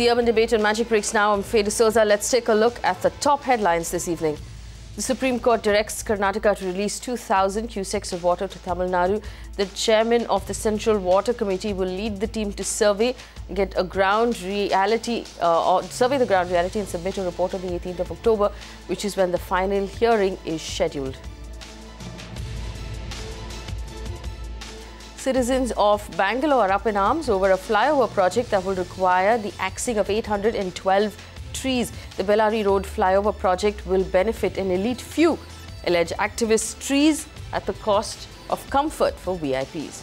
the urban debate on Magic Breaks now. I'm Faye Souza. Let's take a look at the top headlines this evening. The Supreme Court directs Karnataka to release 2,000 cubics of water to Tamil Nadu. The chairman of the Central Water Committee will lead the team to survey, get a ground reality, uh, or survey the ground reality and submit a report on the 18th of October, which is when the final hearing is scheduled. Citizens of Bangalore are up in arms over a flyover project that will require the axing of 812 trees. The Bellary Road flyover project will benefit an elite few, alleged activists. trees at the cost of comfort for VIPs.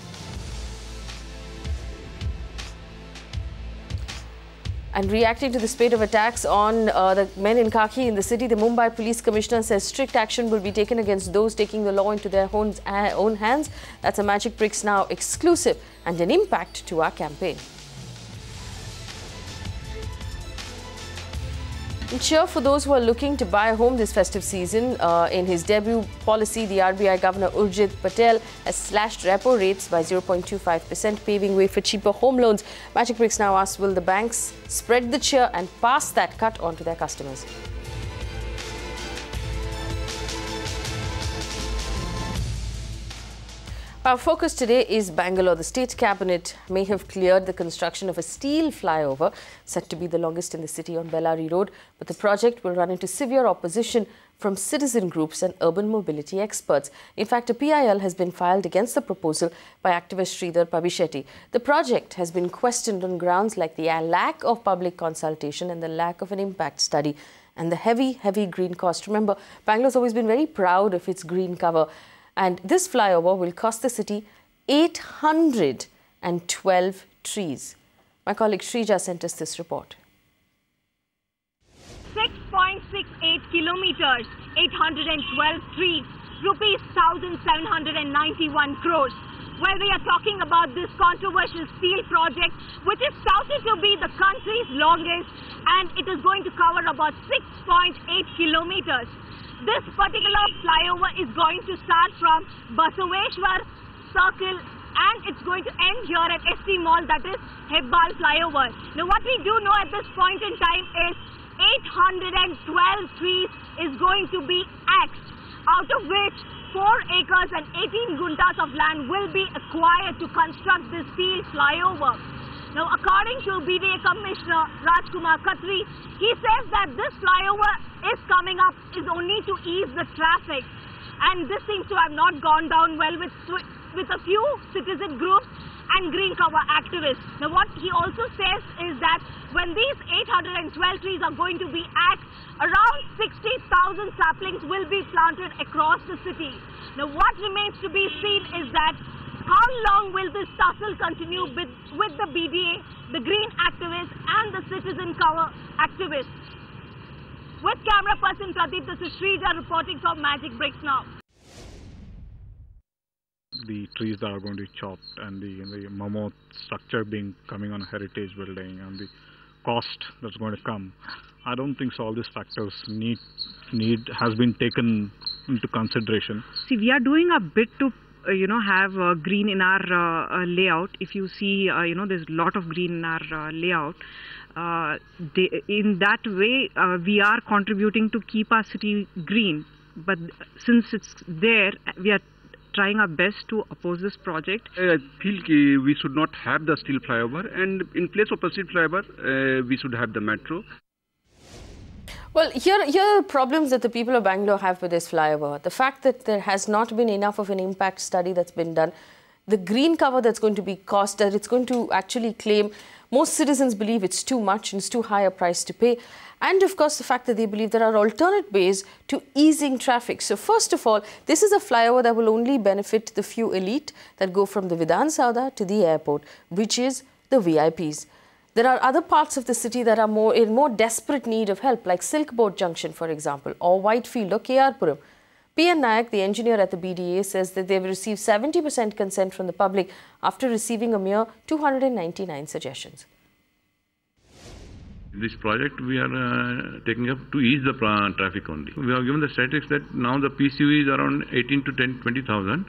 And reacting to the spate of attacks on uh, the men in khaki in the city, the Mumbai police commissioner says strict action will be taken against those taking the law into their own, uh, own hands. That's a Magic Bricks Now exclusive and an impact to our campaign. cheer for those who are looking to buy a home this festive season. Uh, in his debut policy, the RBI Governor Urjit Patel has slashed repo rates by 0.25%, paving way for cheaper home loans. Magic Bricks now asks, will the banks spread the cheer and pass that cut on to their customers? Our focus today is Bangalore. The state cabinet may have cleared the construction of a steel flyover, set to be the longest in the city on Bellary Road, but the project will run into severe opposition from citizen groups and urban mobility experts. In fact, a PIL has been filed against the proposal by activist Sridhar Pabishetty. The project has been questioned on grounds like the lack of public consultation and the lack of an impact study and the heavy, heavy green cost. Remember, Bangalore's always been very proud of its green cover. And this flyover will cost the city 812 trees. My colleague Shrija sent us this report. 6.68 kilometers, 812 trees, rupees 1,791 crores. Well, we are talking about this controversial steel project, which is touted to be the country's longest, and it is going to cover about 6.8 kilometers. This particular flyover is going to start from Basaveshwar Circle and it's going to end here at ST Mall that is Hebbal flyover. Now what we do know at this point in time is 812 trees is going to be axed out of which 4 acres and 18 guntas of land will be acquired to construct this steel flyover. Now, according to BDA Commissioner Rajkumar Khatri, he says that this flyover is coming up is only to ease the traffic. And this seems to have not gone down well with, with a few citizen groups and green cover activists. Now, what he also says is that when these 812 trees are going to be at, around 60,000 saplings will be planted across the city. Now, what remains to be seen is that how long will this tussle continue with, with the BDA, the green activists and the citizen cover activists? With camera person Pradeep, this is Shrija reporting for Magic Bricks Now. The trees that are going to be chopped and the, the mammoth structure being coming on a heritage building and the cost that's going to come. I don't think so all these factors need need has been taken into consideration. See, we are doing a bit to uh, you know have uh, green in our uh, layout. If you see, you know, there's a lot of green in our layout. They, in that way, we are contributing to keep our city green. But since it's there, we are trying our best to oppose this project. I feel we should not have the steel flyover and in place of the steel flyover, uh, we should have the metro. Well, here, here are the problems that the people of Bangalore have with this flyover. The fact that there has not been enough of an impact study that's been done, the green cover that's going to be cost, that it's going to actually claim, most citizens believe it's too much and it's too high a price to pay. And of course, the fact that they believe there are alternate ways to easing traffic. So first of all, this is a flyover that will only benefit the few elite that go from the Vidhan Sauda to the airport, which is the VIPs. There are other parts of the city that are more in more desperate need of help, like Silk Boat Junction, for example, or Whitefield or Puram. PN Nayak, the engineer at the BDA, says that they've received 70% consent from the public after receiving a mere 299 suggestions. This project we are uh, taking up to ease the traffic only. We have given the statistics that now the PCU is around 18 to 10, 20,000.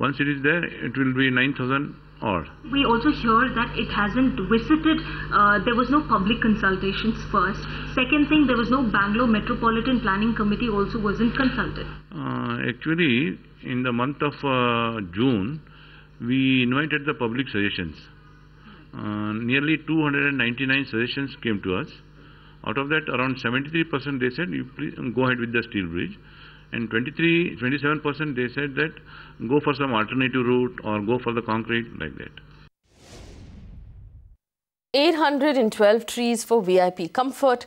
Once it is there, it will be 9,000 or we also hear that it hasn't visited. Uh, there was no public consultations first. Second thing, there was no Bangalore Metropolitan Planning Committee also wasn't consulted. Uh, actually, in the month of uh, June, we invited the public suggestions. Uh, nearly 299 suggestions came to us. Out of that, around 73% they said, "You please go ahead with the steel bridge." And 23, 27% they said that go for some alternative route or go for the concrete like that. 812 trees for VIP comfort.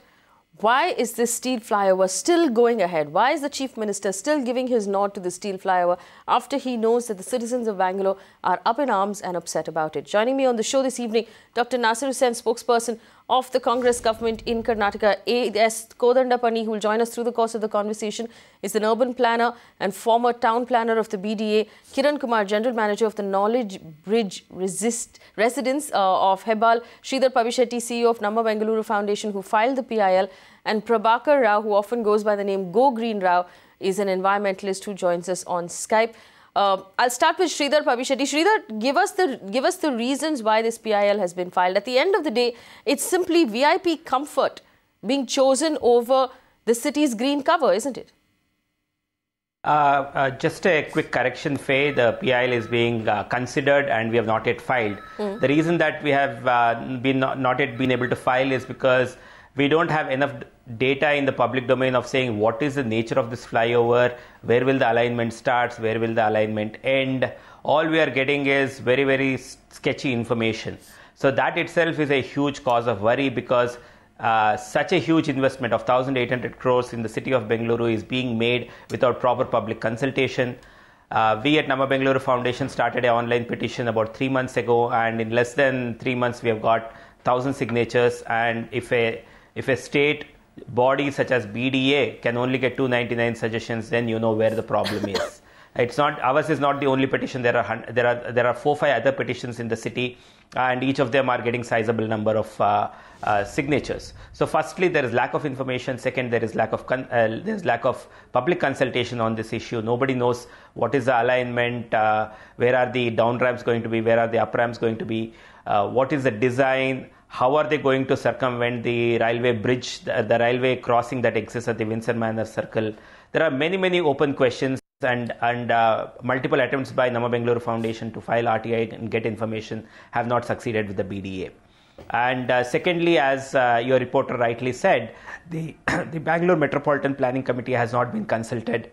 Why is this steel flyover still going ahead? Why is the Chief Minister still giving his nod to the steel flyover after he knows that the citizens of Bangalore are up in arms and upset about it? Joining me on the show this evening, Dr. Nasir Hussain, spokesperson of the Congress government in Karnataka, A.S. Kodandapani, who will join us through the course of the conversation, is an urban planner and former town planner of the BDA. Kiran Kumar, General Manager of the Knowledge Bridge Resist Residence uh, of Hebal. Sridhar Pavishetty, CEO of Namma Bengaluru Foundation, who filed the PIL. And Prabhakar Rao, who often goes by the name Go Green Rao, is an environmentalist who joins us on Skype. Uh, I'll start with Sridhar Pavishetty. Sridhar, give us the give us the reasons why this PIL has been filed. At the end of the day, it's simply VIP comfort being chosen over the city's green cover, isn't it? Uh, uh, just a quick correction, Faye. The PIL is being uh, considered and we have not yet filed. Mm. The reason that we have uh, been not, not, yet been able to file is because we don't have enough data in the public domain of saying what is the nature of this flyover where will the alignment starts where will the alignment end all we are getting is very very sketchy information so that itself is a huge cause of worry because uh, such a huge investment of 1800 crores in the city of bengaluru is being made without proper public consultation uh, we at Nama Bengaluru Foundation started an online petition about three months ago, and in less than three months, we have got thousand signatures. And if a if a state body such as BDA can only get 299 suggestions, then you know where the problem is. It's not ours is not the only petition. There are there are there are four five other petitions in the city, and each of them are getting sizable number of uh, uh, signatures. So, firstly, there is lack of information. Second, there is lack of con- uh, there is lack of public consultation on this issue. Nobody knows what is the alignment, uh, where are the down ramps going to be, where are the up ramps going to be, uh, what is the design how are they going to circumvent the railway bridge, the, the railway crossing that exists at the Windsor Manor Circle? There are many, many open questions and and uh, multiple attempts by Nama Bangalore Foundation to file RTI and get information have not succeeded with the BDA. And uh, secondly, as uh, your reporter rightly said, the the Bangalore Metropolitan Planning Committee has not been consulted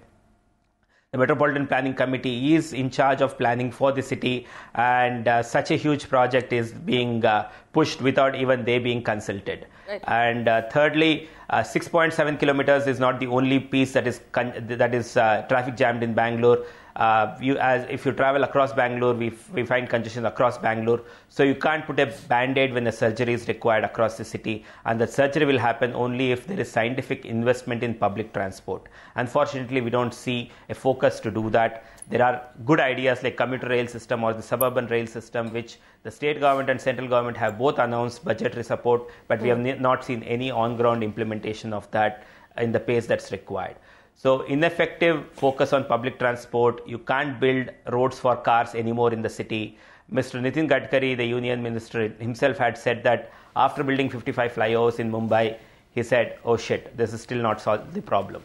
the Metropolitan Planning Committee is in charge of planning for the city, and uh, such a huge project is being uh, pushed without even they being consulted. Right. And uh, thirdly, uh, 6.7 kilometers is not the only piece that is con- that is uh, traffic jammed in Bangalore. Uh, you, as if you travel across Bangalore, we, we find congestion across Bangalore. So you can't put a band-aid when a surgery is required across the city, and the surgery will happen only if there is scientific investment in public transport. Unfortunately, we don't see a focus to do that. There are good ideas like commuter rail system or the suburban rail system, which the state government and central government have both announced budgetary support, but we have hmm. not seen any on-ground implementation of that in the pace that's required. So ineffective focus on public transport. You can't build roads for cars anymore in the city. Mr. Nitin Gadkari, the union minister himself, had said that after building 55 flyovers in Mumbai, he said, "Oh shit, this is still not solved the problem."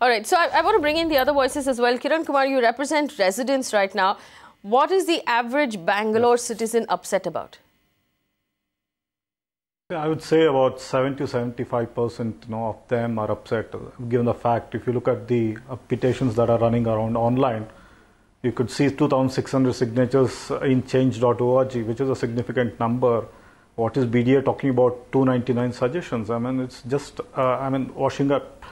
All right. So I, I want to bring in the other voices as well. Kiran Kumar, you represent residents right now. What is the average Bangalore citizen upset about? I would say about 70 to 75 percent you know, of them are upset, given the fact if you look at the petitions that are running around online, you could see 2,600 signatures in change.org, which is a significant number. What is BDA talking about 299 suggestions? I mean, it's just, uh, I mean, washing up.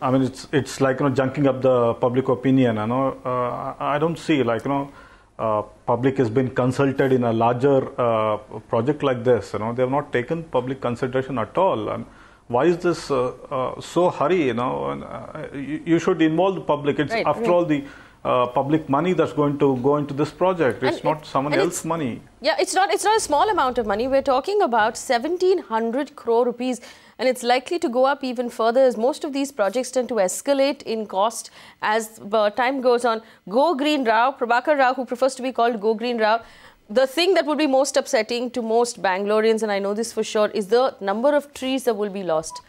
I mean, it's it's like you know, junking up the public opinion. You know, uh, I don't see like you know uh, public has been consulted in a larger uh, project like this. You know, they have not taken public consideration at all. And why is this uh, uh so hurry? You know, and, uh, you, you, should involve the public. It's right, after right. all the uh, public money that's going to go into this project. It's and not it, someone else's money. Yeah, it's not. It's not a small amount of money. We're talking about 1,700 crore rupees and it's likely to go up even further as most of these projects tend to escalate in cost as time goes on. Go Green Rao, Prabhakar Rao, who prefers to be called Go Green Rao, the thing that would be most upsetting to most Bangaloreans, and I know this for sure, is the number of trees that will be lost.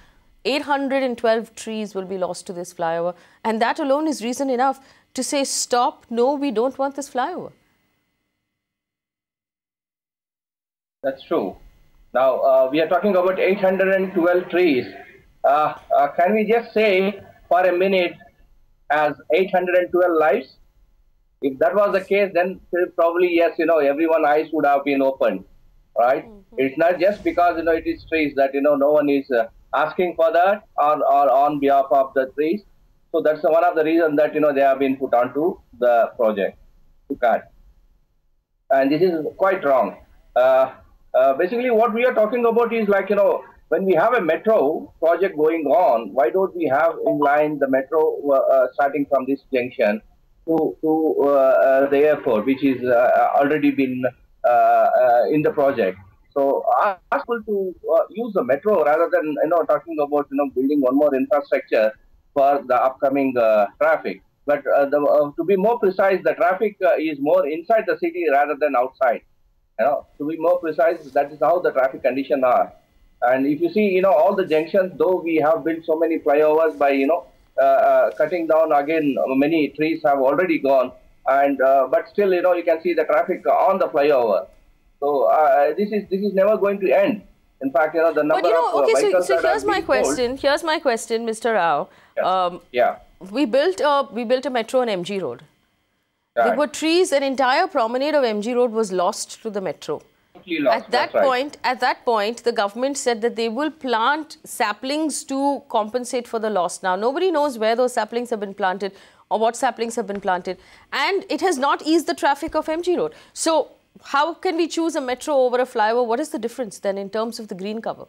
812 trees will be lost to this flyover. And that alone is reason enough to say, stop, no, we don't want this flyover. That's true. Now, uh, we are talking about 812 trees. Uh, uh, can we just say for a minute as 812 lives? If that was the case, then probably, yes, you know, everyone eyes would have been opened, right? Mm -hmm. It's not just because, you know, it is trees that, you know, no one is uh, asking for that or, or on behalf of the trees. So that's one of the reasons that, you know, they have been put onto the project, to cut. And this is quite wrong. Uh, uh, basically, what we are talking about is like, you know, when we have a metro project going on, why don't we have in line the metro uh, uh starting from this junction to, to uh, uh the airport, which is already been in the project? So ask people to use the metro rather than you know talking about you know building one more infrastructure for the upcoming traffic. But the, to be more precise, the traffic is more inside the city rather than outside. You know, to be more precise, that is how the traffic conditions are. And if you see, you know, all the junctions, though we have built so many flyovers by, you know, uh, uh, cutting down again, many trees have already gone. And uh, but still, you know, you can see the traffic on the flyover. So uh, this is this is never going to end. In fact, you know, the number but, you know, of uh, okay, so, so here's my question. here's my question, Mr. Rao. Yes. Um, yeah. We built a, we built a metro on MG Road. There were trees. An entire promenade of MG Road was lost to the metro. Lost, at that point, right. at that point, the government said that they will plant saplings to compensate for the loss. Now, nobody knows where those saplings have been planted or what saplings have been planted. And it has not eased the traffic of MG Road. So, how can we choose a metro over a flyover? What is the difference then in terms of the green cover?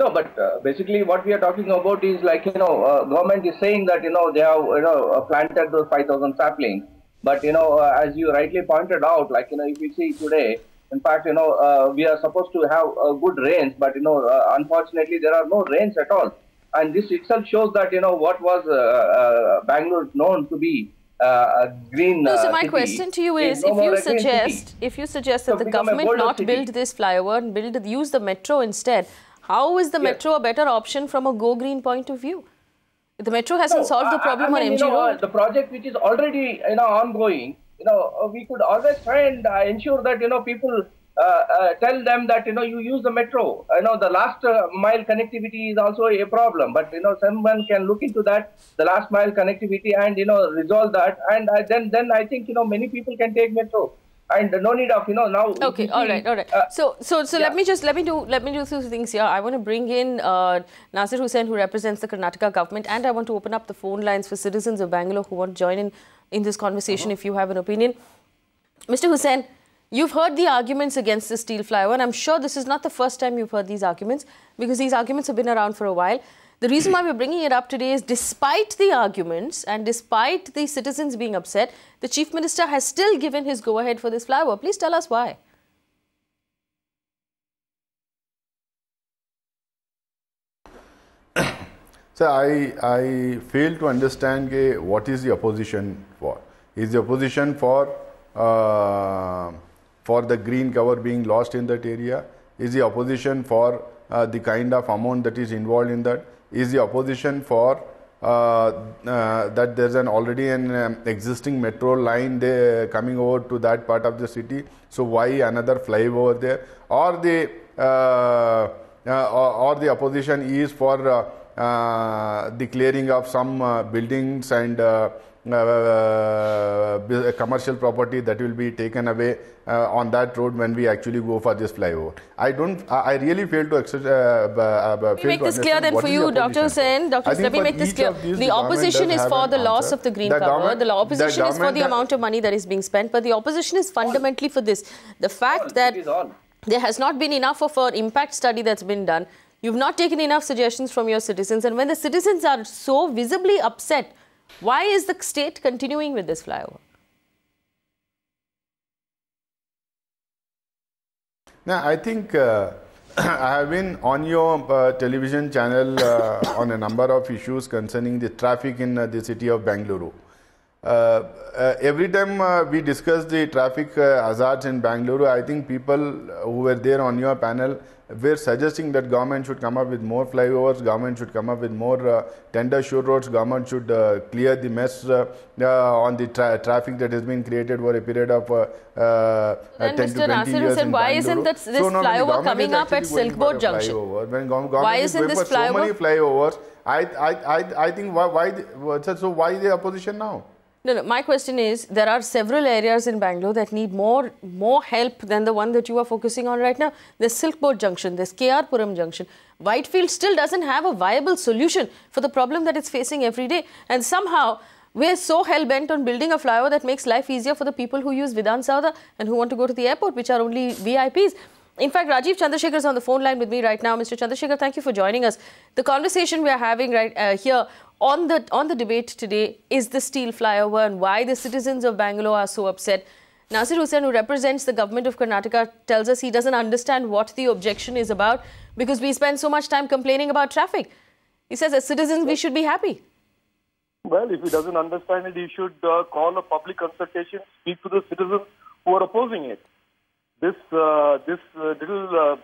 No, but uh, basically what we are talking about is like, you know, uh, government is saying that, you know, they have, you know, uh, planted those 5,000 saplings. But, you know, uh, as you rightly pointed out, like, you know, if you see today, in fact, you know, uh, we are supposed to have good rains, but, you know, uh, unfortunately, there are no rains at all. And this itself shows that, you know, what was Bangalore known to be uh, green. No, so my city. question to you is, no if you suggest, if you suggest that so the government not build this flyover and build use the metro instead, how is the yes. metro a better option from a go green point of view? The metro hasn't no, solved the problem I mean, on MG you know, Road. The project which is already you know ongoing, you know, uh, we could always try and uh, ensure that you know people uh, uh, tell them that you know you use the metro. You know the last uh, mile connectivity is also a problem, but you know someone can look into that the last mile connectivity and you know resolve that, and then then I think you know many people can take metro and no need of you know now okay all right all right uh, so so so yeah. let me just let me do let me do two things here i want to bring in uh, nasir hussain who represents the karnataka government and i want to open up the phone lines for citizens of bangalore who want to join in in this conversation uh -huh. if you have an opinion mr hussain You've heard the arguments against the steel flyover, and I'm sure this is not the first time you've heard these arguments because these arguments have been around for a while. The reason why we're bringing it up today is despite the arguments and despite the citizens being upset, the Chief Minister has still given his go-ahead for this flyover. Please tell us why. So I, I fail to understand uh, what is the opposition for. Is the opposition for uh, for the green cover being lost in that area? Is the opposition for uh, the kind of amount that is involved in that? is the opposition for uh, uh, that there's an already an um, existing metro line coming over to that part of the city so why another flyover there or the uh, or, or, the opposition is for uh, the clearing of some buildings and uh, uh, uh commercial property that will be taken away uh, on that road when we actually go for this flyover. I don't. I, I really fail to. Accept, uh, uh me make this clear then for you, Dr. Sen, Dr. Let me make this clear. The opposition is for the an loss of the green the cover. The opposition the is for the amount of money that is being spent, but the opposition is fundamentally for this. The fact that there has not been enough of an impact study that's been done. You've not taken enough suggestions from your citizens, and when the citizens are so visibly upset why is the state continuing with this flyover? Now, I think uh, I have been on your uh, television channel uh, on a number of issues concerning the traffic in uh, the city of Bangalore. Uh, uh, every time we discuss the traffic hazards in Bangalore, I think people who were there on your panel we're suggesting that government should come up with more flyovers, government should come up with more uh, tender sure roads, government should uh, clear the mess uh, uh on the tra traffic that has been created over a period of uh, uh, 10 Mr. to 20 Nasir years. Said, why isn't this, this so, no, flyover coming up at Silk Boat Junction? why isn't this flyover? So many flyovers. I, I, I, I think why, why the, so why the opposition now? No, no. My question is, there are several areas in Bangalore that need more more help than the one that you are focusing on right now. There's Silk Boat Junction, there's KR Puram Junction. Whitefield still doesn't have a viable solution for the problem that it's facing every day. And somehow, we're so hell-bent on building a flyover that makes life easier for the people who use Vidhan Sauda and who want to go to the airport, which are only VIPs. In fact, Rajiv Chandrasekhar is on the phone line with me right now. Mr. Chandrasekhar, thank you for joining us. The conversation we are having right uh, here on the on the debate today is the steel flyover and why the citizens of Bangalore are so upset. Nasir Hussain, who represents the government of Karnataka, tells us he doesn't understand what the objection is about because we spend so much time complaining about traffic. He says, as citizens, we should be happy. Well, if he doesn't understand it, he should uh, call a public consultation, speak to the citizens who are opposing it this uh, this uh, little uh,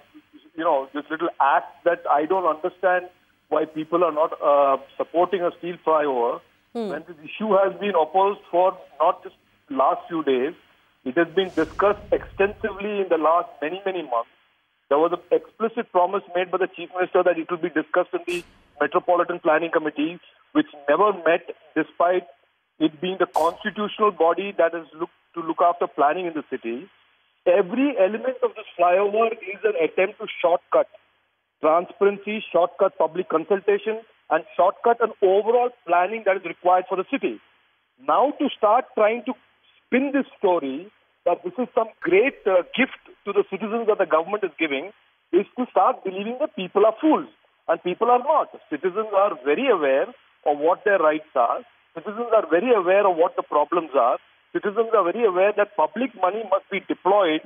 you know this little act that I don't understand why people are not uh, supporting a steel flyover mm. when this issue has been opposed for not just last few days. It has been discussed extensively in the last many many months. There was an explicit promise made by the chief minister that it will be discussed in the Metropolitan Planning Committee, which never met despite it being the constitutional body that is look, to look after planning in the city every element of this flyover is an attempt to shortcut transparency, shortcut public consultation, and shortcut an overall planning that is required for the city. Now to start trying to spin this story that this is some great uh, gift to the citizens that the government is giving is to start believing that people are fools. And people are not. Citizens are very aware of what their rights are. Citizens are very aware of what the problems are citizens are very aware that public money must be deployed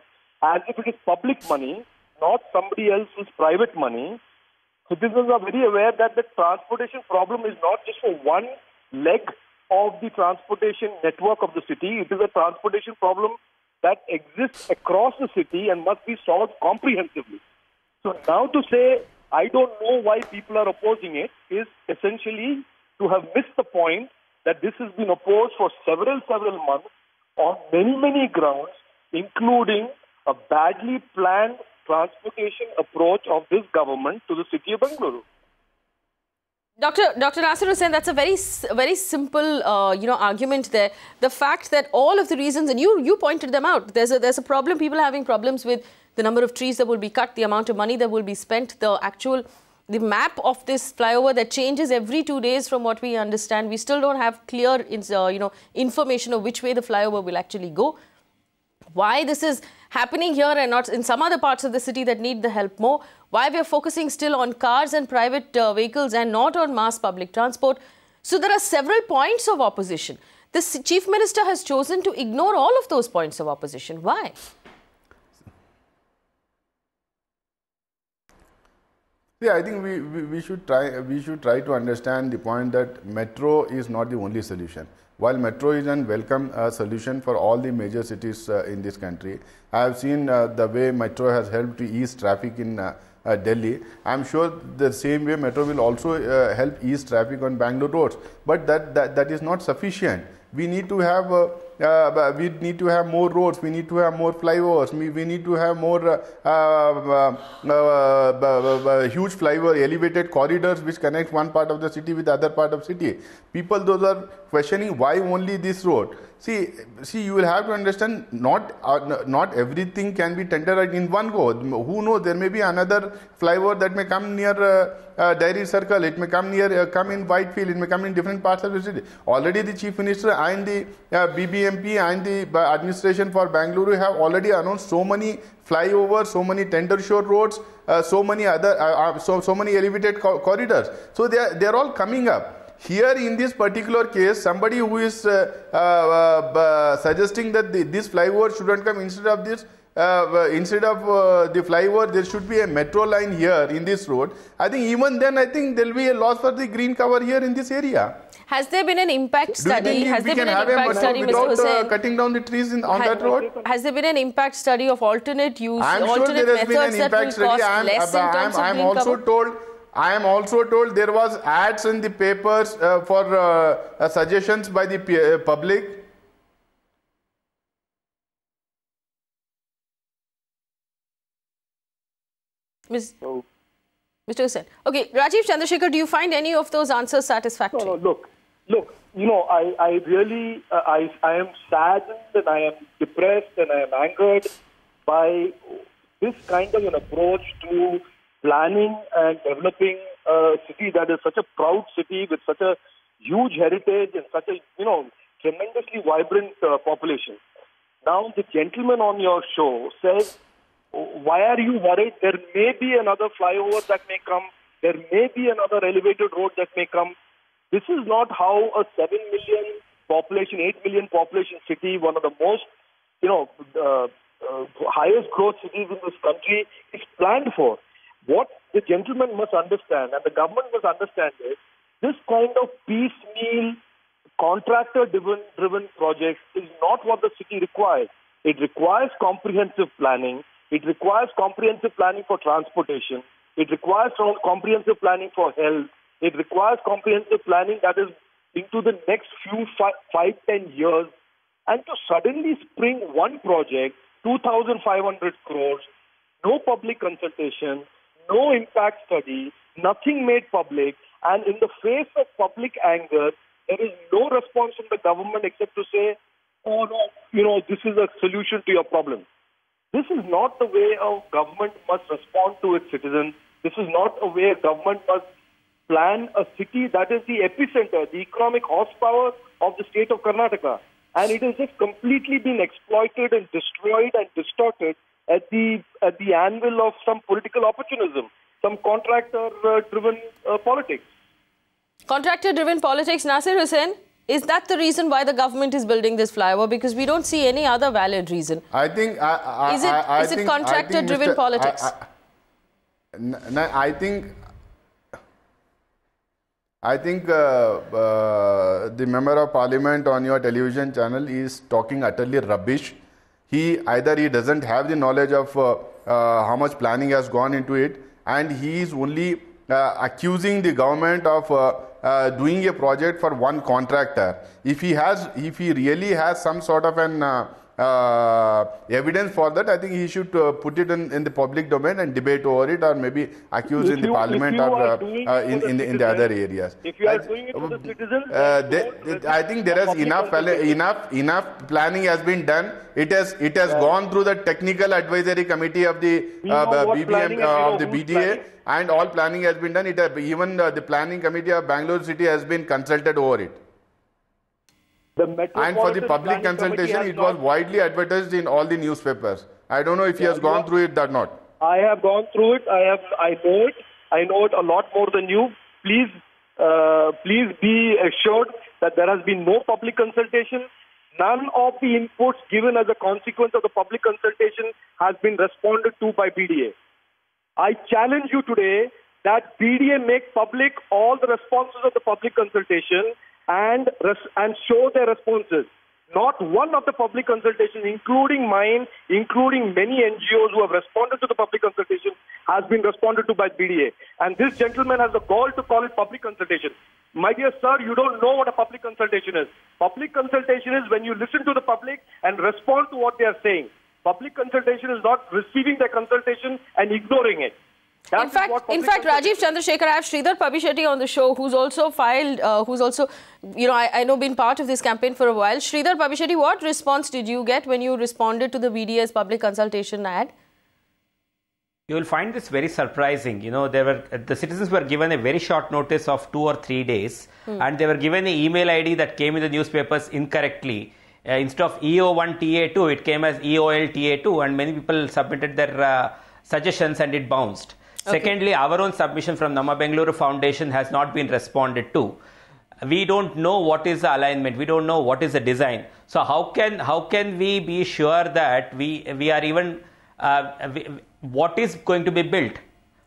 as if it is public money, not somebody else's private money. Citizens are very aware that the transportation problem is not just for one leg of the transportation network of the city, it is a transportation problem that exists across the city and must be solved comprehensively. So now to say, I don't know why people are opposing it, is essentially to have missed the point that this has been opposed for several, several months on many, many grounds, including a badly planned transportation approach of this government to the city of Bangalore. Dr. Dr. Nasir Hussain, that's a very very simple uh, you know argument there. The fact that all of the reasons and you you pointed them out. There's a there's a problem. People are having problems with the number of trees that will be cut, the amount of money that will be spent, the actual the map of this flyover that changes every two days from what we understand. We still don't have clear uh, you know, information of which way the flyover will actually go. Why this is happening here and not in some other parts of the city that need the help more. Why we are focusing still on cars and private uh, vehicles and not on mass public transport. So there are several points of opposition. The chief minister has chosen to ignore all of those points of opposition. Why? Yeah, I think we, we, we, should try we should try to understand the point that metro is not the only solution. While metro is an welcome uh, solution for all the major cities uh, in this country, I have seen uh, the way metro has helped to ease traffic in uh, uh, Delhi. I am sure the same way metro will also uh, help ease traffic on Bangalore roads. But that, that, that is not sufficient. We need to have uh, we need to have more roads, we need to have more flyovers, we, we need to have more uh, uh, uh, uh huge flyover elevated corridors which connect one part of the city with the other part of city. People those are questioning why only this road. See, see, you will have to understand not not everything can be tendered in one go. Who knows? There may be another flyover that may come near uh, Dairy Circle. It may come near come in Whitefield. It may come in different parts of the city. Already the chief minister and the BBM PMP and the administration for Bangalore have already announced so many flyovers, so many tender shore roads, uh, so many other, uh, uh, so, so many elevated co corridors. So they are, they are all coming up. Here in this particular case, somebody who is uh, uh, uh suggesting that the, this flyover shouldn't come instead of this uh, uh, instead of uh, the flyover, there should be a metro line here in this road. I think even then, I think there will be a loss for the green cover here in this area. Has there been an impact study? Has there been an impact study, without, Mr. Uh, cutting down the trees in, on has, that road? Has there been an impact study of alternate use, I'm alternate sure there has methods been an impact study. I'm, uh, I'm, I'm also cover? told. I am also told there was ads in the papers uh, for uh, uh suggestions by the public Ms. So, Mr. Hussain. Okay, Rajiv Chandrasekhar, do you find any of those answers satisfactory? No, no, look, look, you know, I, I really, uh, I, I am saddened and I am depressed and I am angered by this kind of an approach to planning and developing a city that is such a proud city with such a huge heritage and such a, you know, tremendously vibrant uh, population. Now, the gentleman on your show says why are you worried? There may be another flyover that may come. There may be another elevated road that may come. This is not how a 7 million population, 8 million population city, one of the most, you know, uh, uh, highest growth cities in this country is planned for. What the gentleman must understand and the government must understand is this kind of piecemeal, contractor-driven driven project is not what the city requires. It requires comprehensive planning. It requires comprehensive planning for transportation. It requires comprehensive planning for health. It requires comprehensive planning that is into the next few five, five ten years. And to suddenly spring one project, 2,500 crores, no public consultation, no impact study, nothing made public, and in the face of public anger, there is no response from the government except to say, oh no, you know, this is a solution to your problem. This is not the way a government must respond to its citizens. This is not a way a government must plan a city that is the epicenter, the economic horsepower of the state of Karnataka. And it has just completely been exploited and destroyed and distorted at the, at the anvil of some political opportunism, some contractor-driven uh, uh, politics. Contractor-driven politics, Nasir Hussain? Is that the reason why the government is building this flyover? Because we don't see any other valid reason. I think. I, I, is it, I, is it contractor-driven politics? I, think. I think uh, uh, the member of parliament on your television channel is talking utterly rubbish. He either he doesn't have the knowledge of uh, uh how much planning has gone into it, and he is only uh, accusing the government of uh, uh, doing a project for one contractor if he has if he really has some sort of an uh, uh, evidence for that, I think he should uh, put it in, in the public domain and debate over it, or maybe accuse if in you, uh, uh, the parliament or in, in, the, in the other areas. If you are I, doing it for the um, citizens, uh, I think there is enough enough enough planning has been done. It has it has yeah. gone through the technical advisory committee of the BBM of the BDA. Planning? And all planning has been done. It, even the planning committee of Bangalore city has been consulted over it and for the public consultation, it was widely advertised in all the newspapers. I don't know if yeah, he has gone through it or not. I have gone through it. I have. I know it. I know it a lot more than you. Please, uh, please be assured that there has been no public consultation. None of the inputs given as a consequence of the public consultation has been responded to by BDA. I challenge you today that BDA make public all the responses of the public consultation and, res- and show their responses. Not one of the public consultations, including mine, including many NGOs who have responded to the public consultation, has been responded to by BDA. And this gentleman has the gall to call it public consultation. My dear sir, you don't know what a public consultation is. Public consultation is when you listen to the public and respond to what they are saying. Public consultation is not receiving their consultation and ignoring it. That in fact, in fact, Rajiv Chandrasekhar, I have Sridhar on the show, who's also filed, uh, who's also, you know, I, I, know been part of this campaign for a while. Sridhar Pavishetty, what response did you get when you responded to the BDS public consultation ad? You will find this very surprising. You know, there were the citizens were given a very short notice of two or three days, hmm. and they were given an email ID that came in the newspapers incorrectly. Uh, instead of EO1TA2, it came as EOLTA2, and many people submitted their uh, suggestions, and it bounced. Okay. Secondly, our own submission from Nama Bengaluru Foundation has not been responded to. We don't know what is the alignment. We don't know what is the design. So how can how can we be sure that we we are even uh, we, what is going to be built?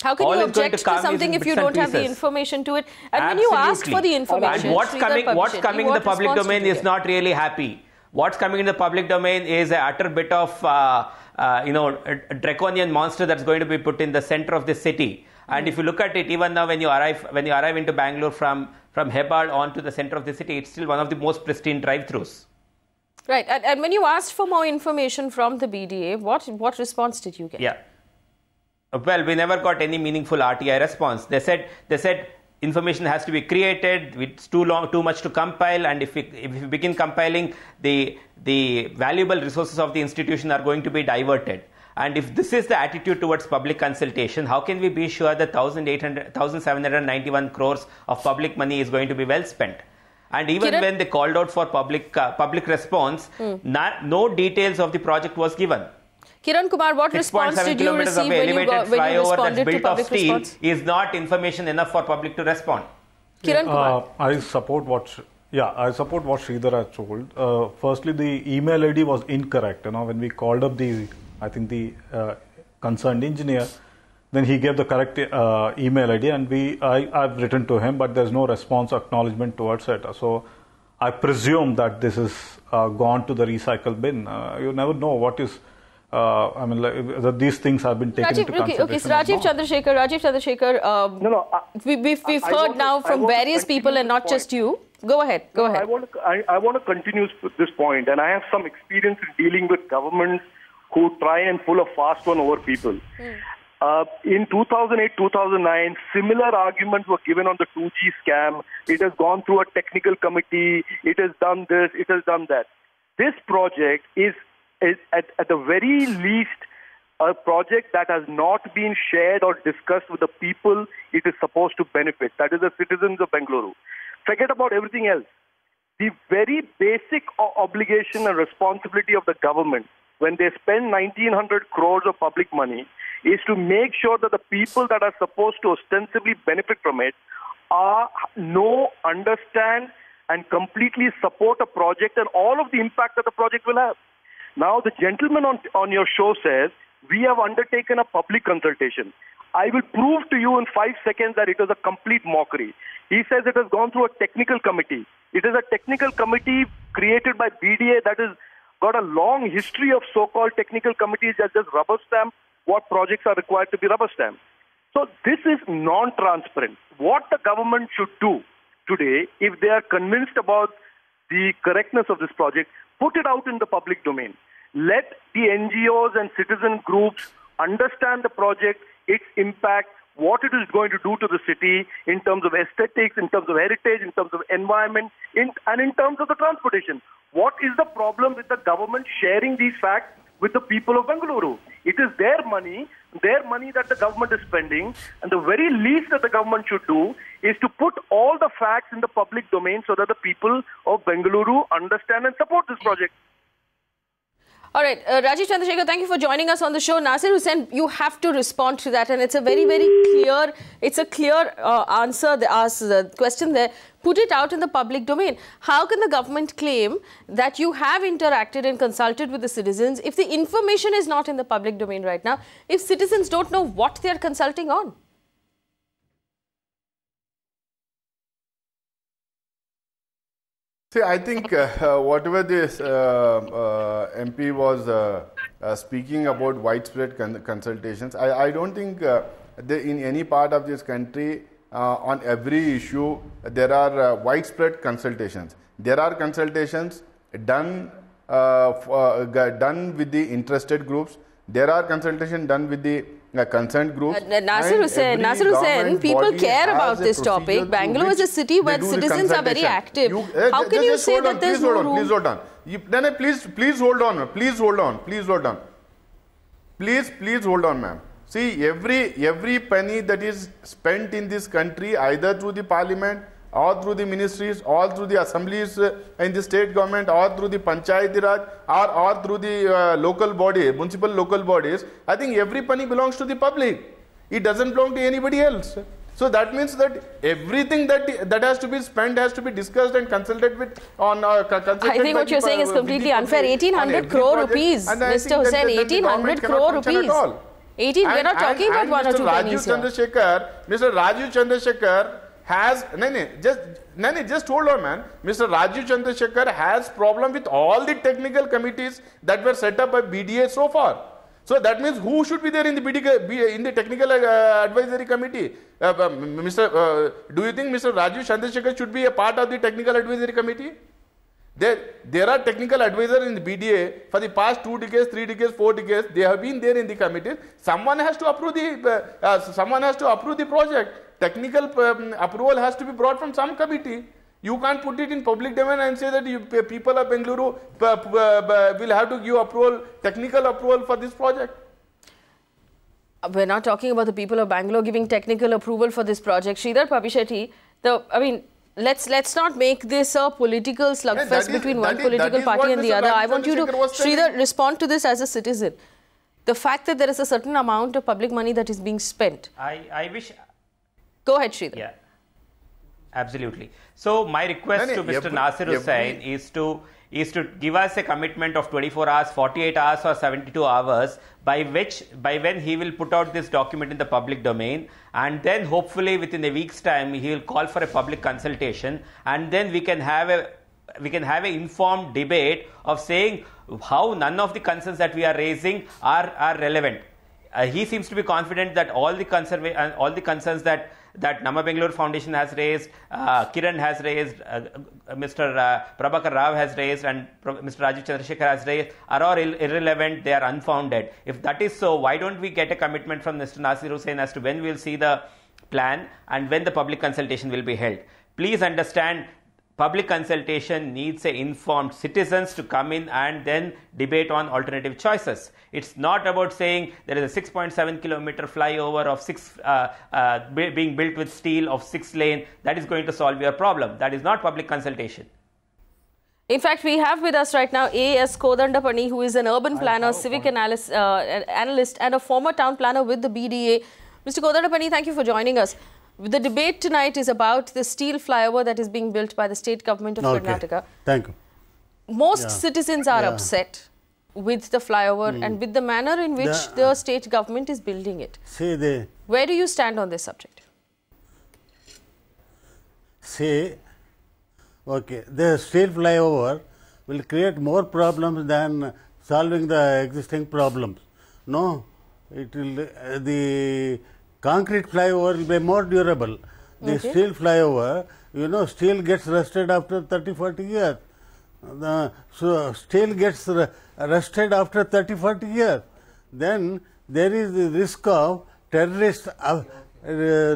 How can All you object to, to something if you don't have the information to it? And Absolutely. when you ask for the information, and what's coming what's coming in the public domain is not really happy. What's coming in the public domain is a utter bit of. Uh, uh, you know, draconian monster that's going to be put in the center of the city. And if you look at it, even now when you arrive when you arrive into Bangalore from from Hebbal on to the center of the city, it's still one of the most pristine drive-throughs. Right. And, and when you asked for more information from the BDA, what what response did you get? Yeah. Well, we never got any meaningful RTI response. They said they said information has to be created it's too long too much to compile and if we, if we begin compiling the the valuable resources of the institution are going to be diverted and if this is the attitude towards public consultation, how can we be sure that 1,791 crores of public money is going to be well spent? And even Kiran? when they called out for public uh, public response, mm. no details of the project was given. Kiran Kumar, what response did you receive when you, got, when you responded to public response? Is not information enough for public to respond. Kiran Kumar. Uh, I support what yeah, I support what Sridhar has told. Uh, firstly, the email ID was incorrect. You know, when we called up the, I think the uh, concerned engineer, then he gave the correct uh, email ID, and we, I, I've written to him, but there's no response acknowledgement towards it. So, I presume that this is uh, gone to the recycle bin. Uh, you never know what is uh, I mean, like, these things have been taken Rajiv, into consideration. Okay, so Rajiv Chandrasekhar, Rajiv Chandrasekhar, um, no, no, I, we, have we've, we've heard now to, from various people and not just you. Go ahead, go no, ahead. I want, to, I, I want to continue with this point, and I have some experience in dealing with governments who try and pull a fast one over people. Mm. Uh, in 2008 2009, similar arguments were given on the 2G scam. It has gone through a technical committee, it has done this, it has done that. This project is is at, at the very least a project that has not been shared or discussed with the people it is supposed to benefit. That is the citizens of Bengaluru. Forget about everything else. The very basic obligation and responsibility of the government when they spend 1900 crores of public money is to make sure that the people that are supposed to ostensibly benefit from it are know, understand, and completely support a project and all of the impact that the project will have. Now, the gentleman on, on your show says, We have undertaken a public consultation. I will prove to you in five seconds that it was a complete mockery. He says it has gone through a technical committee. It is a technical committee created by BDA that has got a long history of so called technical committees that just rubber stamp what projects are required to be rubber stamped. So this is non-transparent. What the government should do today, if they are convinced about the correctness of this project, Put it out in the public domain. Let the NGOs and citizen groups understand the project, its impact, what it is going to do to the city in terms of aesthetics, in terms of heritage, in terms of environment, in, and in terms of the transportation. What is the problem with the government sharing these facts with the people of Bengaluru? It is their money their money that the government is spending, and the very least that the government should do is to put all the facts in the public domain so that the people of Bengaluru understand and support this project. All right, uh, Rajesh Chandrasekhar, thank you for joining us on the show. Nasir Hussain, you have to respond to that, and it's a very, very clear, it's a clear uh, answer. The, ask, the question there put it out in the public domain. How can the government claim that you have interacted and consulted with the citizens if the information is not in the public domain right now, if citizens don't know what they are consulting on? See, I think uh, uh whatever this uh, uh, MP was uh, uh, speaking about widespread con consultations, I, I don't think in any part of this country uh, on every issue. There are uh, widespread consultations. There are consultations done uh, for, done with the interested groups. There are consultation done with the uh, concerned groups. Uh, Nasir Hussain, Nasir Hussain, people care about this topic. Bangalore is a city where citizens are very active. You, uh, How can you say that on, there's please no hold on, Please hold on. You, then, please, please hold on. Please hold on. Please hold on. Please, please hold on, ma'am. See, every, every penny that is spent in this country, either through the parliament or through the ministries or through the assemblies uh, in the state government or through the Panchayati Raj or, or through the uh, local body, municipal local bodies, I think every penny belongs to the public. It doesn't belong to anybody else. So that means that everything that that has to be spent has to be discussed and consulted with on. Uh, consulted I think what you're saying is completely unfair. 1800 crore rupees, Mr. Hussain, 1800 crore rupees. 18, and, we are not talking and, about and one Mr. or two Raju pennies Chandrasekhar, here. Mr. Raju Chandrasekhar has, no, no, just, no, no, just hold on man. Mr. Raju Chandrasekhar has problem with all the technical committees that were set up by BDA so far. So that means who should be there in the BDK, in the technical uh, advisory committee? Uh, uh Mr. Uh, do you think Mr. Raju Chandrasekhar should be a part of the technical advisory committee? There, there are technical advisors in the BDA for the past two decades, three decades, four decades. They have been there in the committees. Someone has to approve the, uh, uh, someone has to approve the project. Technical um, approval has to be brought from some committee. You can't put it in public domain and say that you, people of Bengaluru will have to give approval, technical approval for this project we're not talking about the people of Bangalore giving technical approval for this project. Sridhar Papishetty, the, I mean, let's let's not make this a political slugfest yeah, between one political is, party and Mr. the other. I want you to, Sridhar, respond to this as a citizen. The fact that there is a certain amount of public money that is being spent. I, I wish. Go ahead, Sridhar. Yeah, absolutely. So my request no, no, to Mr. Nasir Hussain is to is to give us a commitment of 24 hours, 48 hours or 72 hours by which by when he will put out this document in the public domain and then hopefully within a week's time he will call for a public consultation and then we can have a we can have an informed debate of saying how none of the concerns that we are raising are, are relevant. Uh, he seems to be confident that all the, conserva- uh, all the concerns that that Nama Bangalore Foundation has raised, uh, Kiran has raised, uh, uh Mr. Uh, Prabhakar Rao has raised, and Mr. Rajiv Chandrasekhar has raised are all irrelevant, they are unfounded. If that is so, why don't we get a commitment from Mr. Nasir Hussain as to when we will see the plan and when the public consultation will be held? Please understand public consultation needs informed citizens to come in and then debate on alternative choices. It's not about saying there is a 6.7 kilometer flyover of six uh, uh, being built with steel of six lane that is going to solve your problem. That is not public consultation. In fact, we have with us right now A.S. Kodandapani, who is an urban planner, civic analyst, uh, analyst, and a former town planner with the BDA. Mr. Kodandapani, thank you for joining us. The debate tonight is about the steel flyover that is being built by the state government of okay. Karnataka. Thank you. Most yeah. citizens are yeah. upset with the flyover mm. and with the manner in which the, the state government is building it. See the, Where do you stand on this subject? See, okay, the steel flyover will create more problems than solving the existing problems. No, it will uh, the Concrete flyover will be more durable. The okay. steel flyover, you know, steel gets rusted after 30, 40 years. The, so, steel gets rusted after 30, 40 years. Then there is the risk of terrorists uh, uh,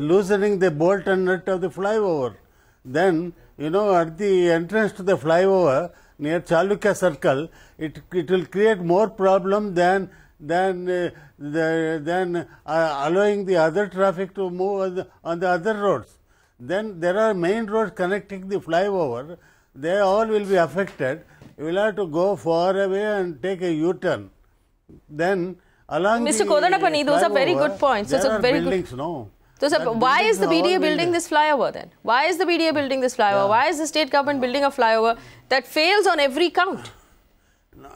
loosening the bolt and nut of the flyover. Then, you know, at the entrance to the flyover near Chalukya Circle, it, it will create more problem than then, uh, the, uh, allowing the other traffic to move on the, on the other roads. Then there are main roads connecting the flyover. They all will be affected. You will have to go far away and take a U-turn. Then along Mr. Kodanapani, those are very good points. There those are, are very buildings, good. no. So, sir, why is the BDA building this flyover then? Why is the BDA building this flyover? Yeah. Why is the state government building a flyover that fails on every count? No.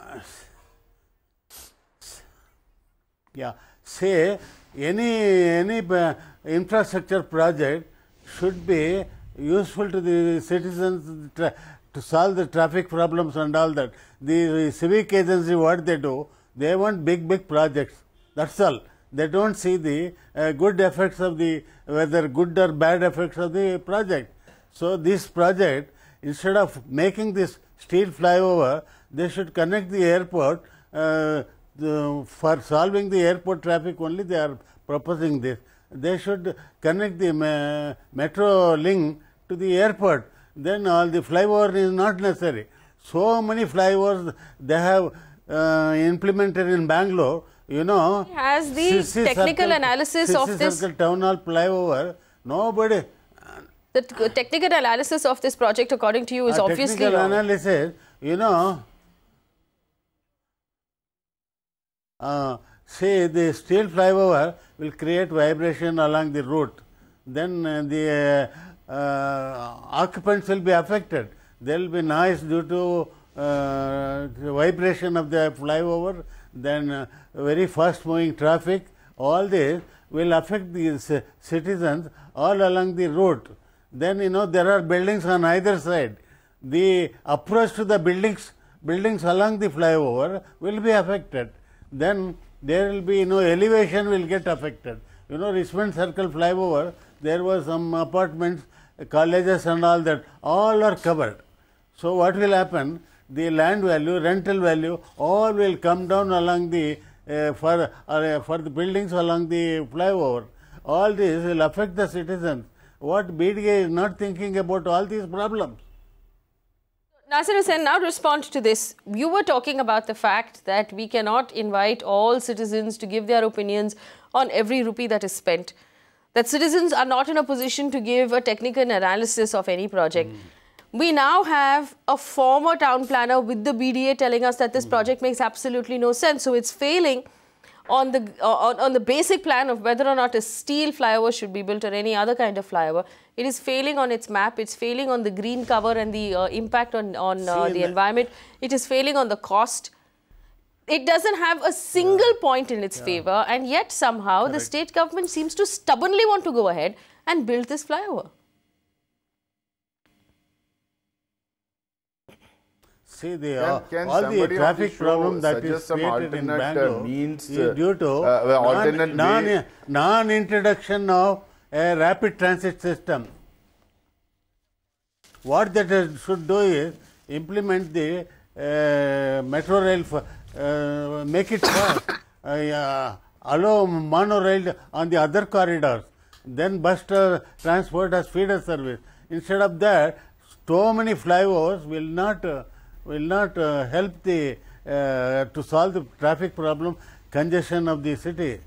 Yeah, say any any uh, infrastructure project should be useful to the citizens to solve the traffic problems and all that. The civic agency, what they do, they want big, big projects. That's all. They don't see the uh, good effects of the, whether good or bad effects of the project. So, this project, instead of making this steel flyover, they should connect the airport uh, for solving the airport traffic only they are proposing this. They should connect the metro link to the airport, then all the flyover is not necessary. So many flyovers they have uh, implemented in Bangalore, you know. Has the technical circle, analysis of circle this. Circle town hall flyover, nobody. The technical analysis of this project according to you is obviously. Technical wrong. analysis, you know, uh, say the steel flyover will create vibration along the route, then uh, the uh, uh occupants will be affected. There will be noise due to uh, vibration of the flyover, then uh, very fast moving traffic, all this will affect the citizens all along the route. Then you know there are buildings on either side. The approach to the buildings buildings along the flyover will be affected then there will be you know elevation will get affected. You know Richmond Circle flyover, there were some apartments, colleges and all that, all are covered. So what will happen? The land value, rental value, all will come down along the uh, for uh, for the buildings along the flyover. All this will affect the citizens. What BDA is not thinking about all these problems. Nasir Hussain, now respond to this. You were talking about the fact that we cannot invite all citizens to give their opinions on every rupee that is spent. That citizens are not in a position to give a technical analysis of any project. Mm. We now have a former town planner with the BDA telling us that this mm. project makes absolutely no sense. So it's failing on the, uh, on, on the basic plan of whether or not a steel flyover should be built or any other kind of flyover. It is failing on its map. It's failing on the green cover and the uh, impact on, on uh, the environment. It is failing on the cost. It doesn't have a single yeah. point in its yeah. favor. And yet somehow Correct. the state government seems to stubbornly want to go ahead and build this flyover. See, the, uh, can, can all the traffic problem that is created in uh, Bangalore means, uh, is due to uh, non-introduction non, non of a rapid transit system. What that should do is implement the uh, metro rail, uh, make it fast, uh, allow monorail on the other corridors, then bus transport as feeder service. Instead of that, so many flyovers will not uh, will not uh, help the uh, to solve the traffic problem congestion of the city.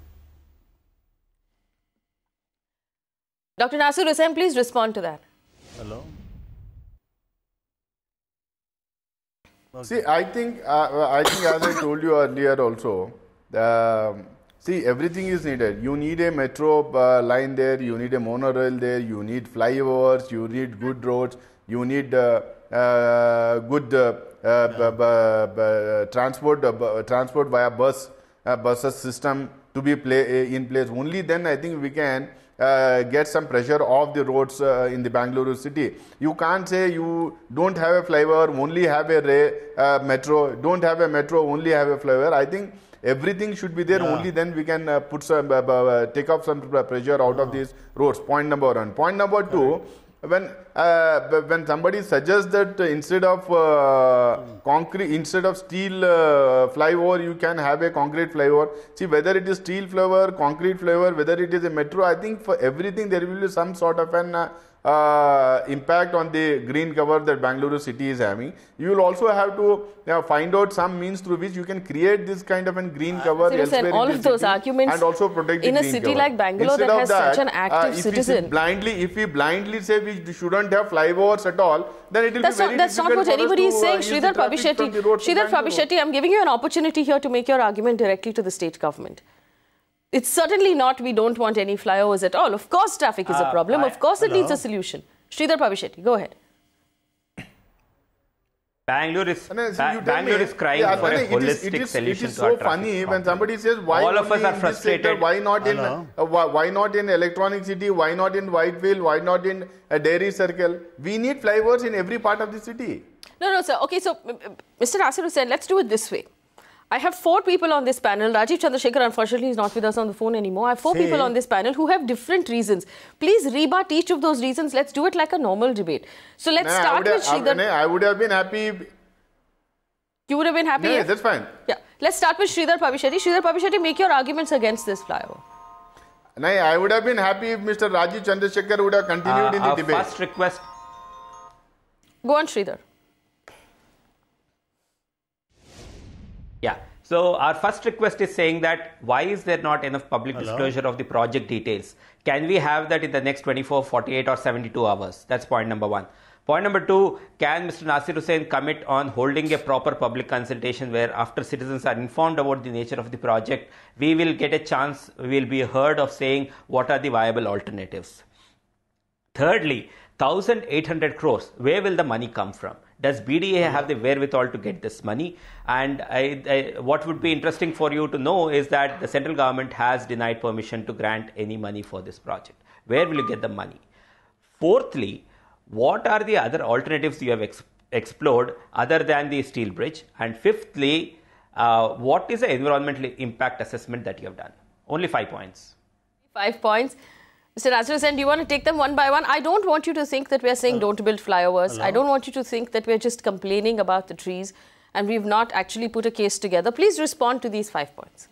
Dr. Nasir Hussain, please respond to that. Hello. See, I think, uh, uh, I think as I told you earlier also, uh, see, everything is needed. You need a metro uh, line there, you need a monorail there, you need flyovers, you need good roads, you need uh, uh, good yeah. transport, transport via bus, buses system to be play, in place. Only then I think we can uh, get some pressure off the roads uh, in the Bangalore city. You can't say you don't have a flyover, only have a ray, uh, metro, don't have a metro, only have a flyover. I think everything should be there. Yeah. Only then we can uh, put some uh, uh, take off some pressure out of these roads. Point number one. Point number two. Correct when uh, when somebody suggests that uh, instead of uh, concrete instead of steel uh, flyover you can have a concrete flyover see whether it is steel flyover concrete flyover whether it is a metro i think for everything there will be some sort of an uh, uh, impact on the green cover that Bangalore city is having. You will also have to uh, find out some means through which you can create this kind of a green uh, cover uh, elsewhere all of those arguments and also protect in a city cover. like Bangalore Instead that has that, such an active uh, citizen. Blindly, if we blindly say we shouldn't have flyovers at all, then it will that's be very not, That's not what anybody is saying, uh, Sridhar Prabhishetty. Sridhar Prabhishetty, I'm giving you an opportunity here to make your argument directly to the state government. It's certainly not we don't want any flyovers at all. Of course traffic is uh, a ah, problem. I, of course it needs a solution. Sridhar Pavishetty, go ahead. Bangalore is no, so Bangalore me, is crying yeah, for a holistic is, it is, solution. It is so funny when somebody says why all of us are frustrated. Sector, why not in uh, why, not in electronic city? Why not in Whitefield? Why not in a dairy circle? We need flyovers in every part of the city. No, no, sir. Okay, so Mr. Nasir said, let's do it this way. I have four people on this panel. Rajiv Chandrasekhar, unfortunately, is not with us on the phone anymore. I have four See. people on this panel who have different reasons. Please rebut each of those reasons. Let's do it like a normal debate. So let's nah, start with Sridhar. Nah, I would have been happy. You would have been happy? Yeah, if, that's fine. Yeah. Let's start with Sridhar Pavishetti. Sridhar Pavishetti, make your arguments against this flyover. Nah, I would have been happy if Mr. Rajiv Chandrasekhar would have continued uh, in the debate. First request. Go on, Sridhar. Yeah. So our first request is saying that why is there not enough public Hello? disclosure of the project details? Can we have that in the next 24, 48 or 72 hours? That's point number one. Point number two, can Mr. Nasir Hussain commit on holding a proper public consultation where after citizens are informed about the nature of the project, we will get a chance, we will be heard of saying what are the viable alternatives. Thirdly, 1800 crores, where will the money come from? Does BDA have the wherewithal to get this money? And I, I, what would be interesting for you to know is that the central government has denied permission to grant any money for this project. Where will you get the money? Fourthly, what are the other alternatives you have ex- explored other than the steel bridge? And fifthly, uh, what is the environmental impact assessment that you have done? Only five points. Five points. Mr. Sen, do you want to take them one by one? I don't want you to think that we're saying uh, don't build flyovers. Hello? I don't want you to think that we're just complaining about the trees and we've not actually put a case together. Please respond to these five points.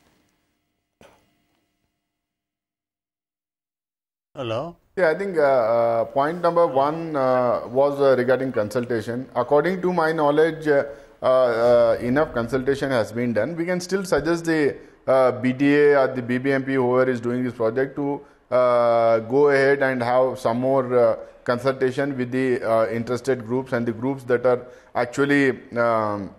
Hello? Yeah, I think uh, uh, point number one uh, was uh, regarding consultation. According to my knowledge, uh, enough consultation has been done. We can still suggest the BDA or the BBMP, whoever is doing this project, to uh, go ahead and have some more uh, consultation with the uh, interested groups and the groups that are actually um,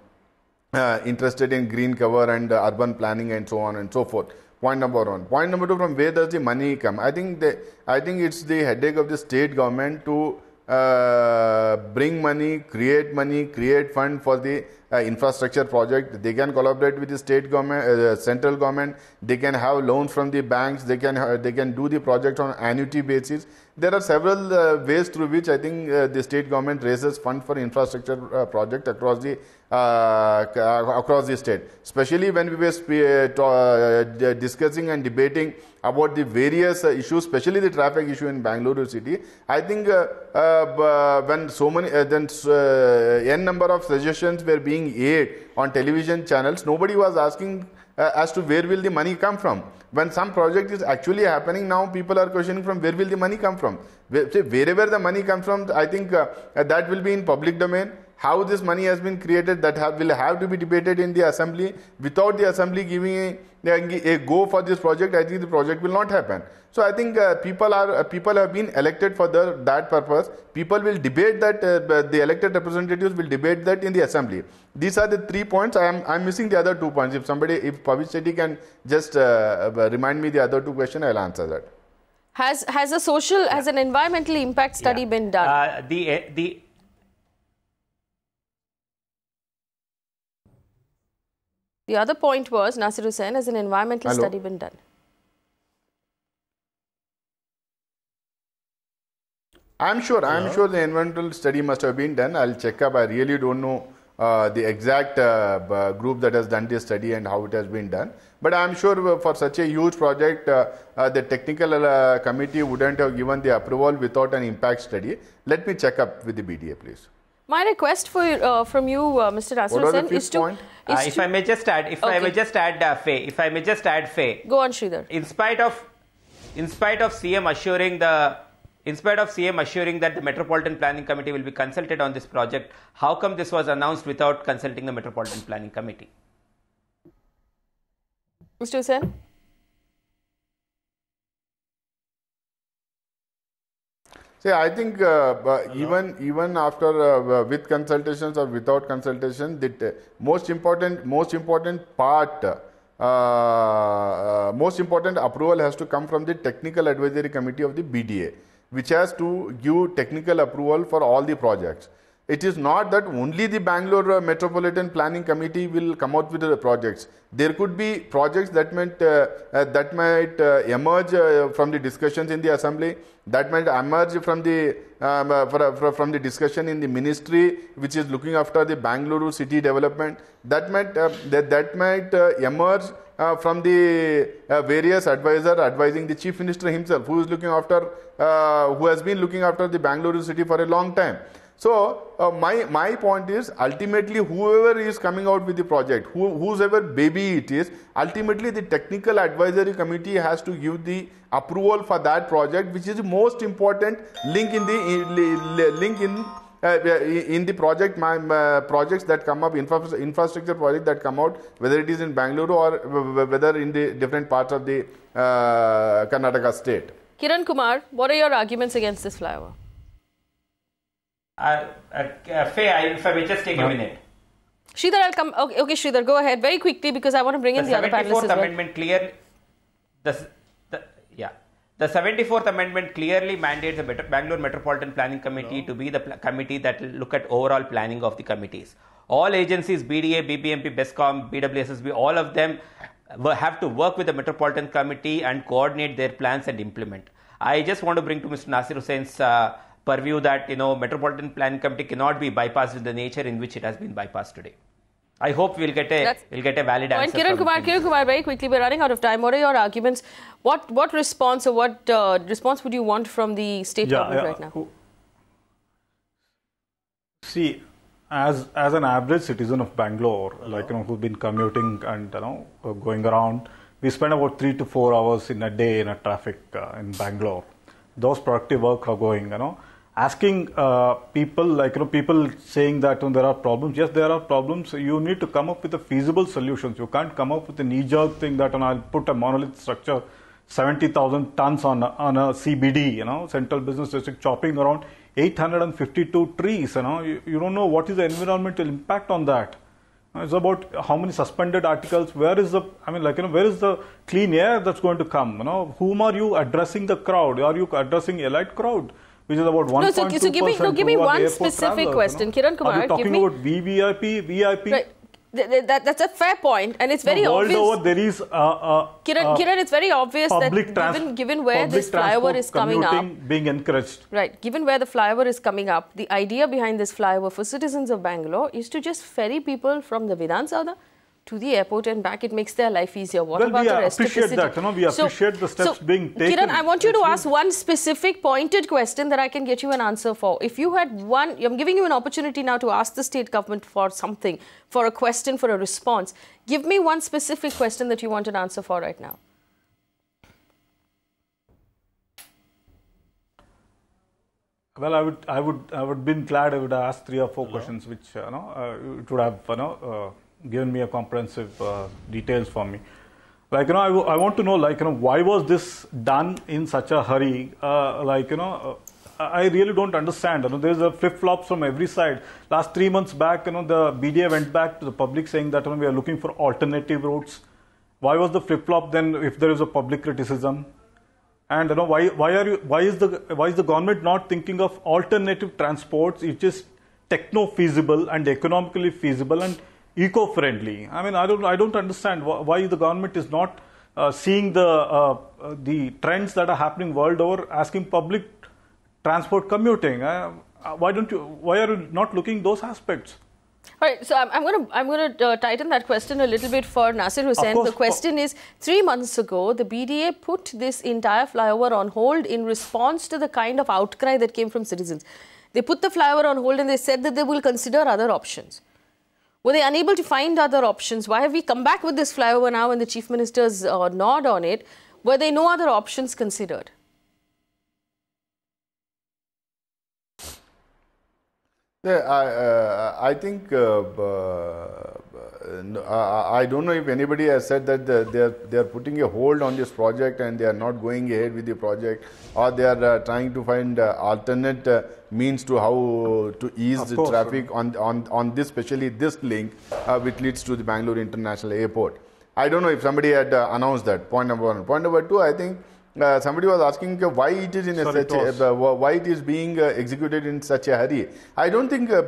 uh, interested in green cover and urban planning and so on and so forth. Point number one. Point number two: From where does the money come? I think the I think it's the headache of the state government to uh, bring money, create money, create fund for the uh, infrastructure project. They can collaborate with the state government, uh, central government. They can have loan from the banks. They can uh, they can do the project on annuity basis. There are several uh, ways through which I think uh, the state government raises fund for infrastructure uh, project across the across the state. Especially when we were discussing and debating about the various uh, issues, especially the traffic issue in Bangalore city. I think uh, uh, when so many, then n number of suggestions were being aired on television channels, nobody was asking uh, as to where will the money come from when some project is actually happening now people are questioning from where will the money come from wherever the money comes from i think uh, that will be in public domain how this money has been created that have, will have to be debated in the assembly. Without the assembly giving a, a, go for this project, I think the project will not happen. So I think uh, people are uh, people have been elected for the, that purpose. People will debate that uh, the elected representatives will debate that in the assembly. These are the three points. I am I'm missing the other two points. If somebody, if Pavish can just uh, remind me the other two questions, I'll answer that. Has has a social, yeah. has an environmental impact study yeah. been done? Uh, the the The other point was, Nasir Hussain, has an environmental Hello. study been done? I'm sure, I'm sure the environmental study must have been done. I'll check up. I really don't know uh, the exact uh, group that has done this study and how it has been done. But I'm sure uh, for such a huge project, uh, uh the technical uh, committee wouldn't have given the approval without an impact study. Let me check up with the BDA, please. My request for uh, from you, uh, Mr. Rasmussen, is to. uh, if I may just add, if okay. I may just add uh, Faye, if I may just add Faye. Go on, Sridhar. In spite of, in spite of CM assuring the, in spite of CM assuring that the Metropolitan Planning Committee will be consulted on this project, how come this was announced without consulting the Metropolitan Planning Committee? Mr. Sen. See, I think uh, even even after uh, with consultations or without consultation, the most important most important part, uh, uh, most important approval has to come from the technical advisory committee of the BDA, which has to give technical approval for all the projects it is not that only the Bangalore uh, Metropolitan Planning Committee will come out with the uh, projects. There could be projects that might uh, uh, that might uh, emerge uh, from the discussions in the assembly, that might emerge from the um, from the discussion in the ministry, which is looking after the Bangalore city development. That might that, that might emerge uh, from the uh, various advisor advising the chief minister himself who is looking after uh, who has been looking after the bangalore city for a long time so uh, my my point is ultimately whoever is coming out with the project, who, whosoever baby it is, ultimately the technical advisory committee has to give the approval for that project, which is the most important link in the link in uh, uh, in the project my, uh, projects that come up infrastructure project that come out whether it is in bangalore or whether in the different parts of the uh, karnataka state kiran kumar what are your arguments against this flyover I, uh, Faye, if I may just take no. a minute. Sridhar, I'll come. Okay, okay, Sridhar, go ahead very quickly because I want to bring the in the other panelists. The 74th Amendment well. clearly, the, the, yeah, the 74th Amendment clearly mandates the Bangalore Metropolitan Planning Committee no. to be the committee that will look at overall planning of the committees. All agencies, BDA, BBMP, BESCOM, BWSSB, all of them have to work with the Metropolitan Committee and coordinate their plans and implement. I just want to bring to Mr. Nasir Hussain's uh, purview that you know metropolitan plan committee cannot be bypassed in the nature in which it has been bypassed today. I hope we'll get a That's we'll get a valid answer. And Kiran Kumar, Kiran Kumar, very quickly, we're running out of time. What are your arguments? What what response or what uh, response would you want from the state yeah, government yeah. right now? See, as as an average citizen of Bangalore, like you know, who have been commuting and you know going around, we spend about three to four hours in a day in a traffic uh, in Bangalore. Those productive work are going, you know asking uh, people like you know people saying that you know, there are problems yes there are problems you need to come up with a feasible solutions you can't come up with a knee jerk thing that you know, i'll put a monolith structure 70000 tons on a, on a cbd you know central business district chopping around 852 trees you know you, you don't know what is the environmental impact on that it's about how many suspended articles where is the i mean like you know where is the clean air that's going to come you know whom are you addressing the crowd are you addressing elite crowd which is about 1.2% no, so, so give me, no, give me one specific question. You know? Kiran Kumar, Are you talking me... about VVIP, VIP? Right. That, that's a fair point, and it's very the world obvious. Over, there is uh, uh, Kiran, uh, Kiran, it's very obvious that given, given where this flyover is coming up, being encouraged. Right, given where the flyover is coming up, the idea behind this flyover for citizens of Bangalore is to just ferry people from the Vidhan Sauda to the airport and back, it makes their life easier. What well, about the rest appreciate of the city? that. You know, we appreciate so, the steps so, being taken. Kiran, I want you to ask one specific pointed question that I can get you an answer for. If you had one, I'm giving you an opportunity now to ask the state government for something, for a question, for a response. Give me one specific question that you want an answer for right now. Well, I would, I would, I would been glad. I would ask three or four Hello? questions, which you know, uh, it would have, you know. Uh, given me a comprehensive uh, details for me. Like you know, I, I want to know like you know why was this done in such a hurry? Uh, like you know, uh, I really don't understand. You know, there's a flip flops from every side. Last three months back, you know, the BDA went back to the public saying that you know, we are looking for alternative routes. Why was the flip flop then if there is a public criticism? And you know, why why are you why is the why is the government not thinking of alternative transports? which is techno feasible and economically feasible and eco-friendly. I mean, I don't, I don't understand why the government is not uh, seeing the uh, the trends that are happening world over, asking public transport commuting. Uh, uh why don't you? Why are you not looking those aspects? All right, so I'm, I'm going to I'm going to uh, tighten that question a little bit for Nasir Hussain. the question is: Three months ago, the BDA put this entire flyover on hold in response to the kind of outcry that came from citizens. They put the flyover on hold and they said that they will consider other options. Were they unable to find other options? Why have we come back with this flyover now and the Chief Minister's uh, nod on it? Were there no other options considered? Yeah, I, uh, I think uh, I don't know if anybody has said that they are, they are putting a hold on this project and they are not going ahead with the project or they are uh, trying to find uh, alternate uh, means to how to ease of the course, traffic sir. on, on, on this, especially this link which leads to the Bangalore International Airport. I don't know if somebody had announced that. Point number one. Point number two, I think uh, somebody was asking uh, why it is in Sorry, such a, uh, why it is being uh, executed in such a hurry. I don't think uh,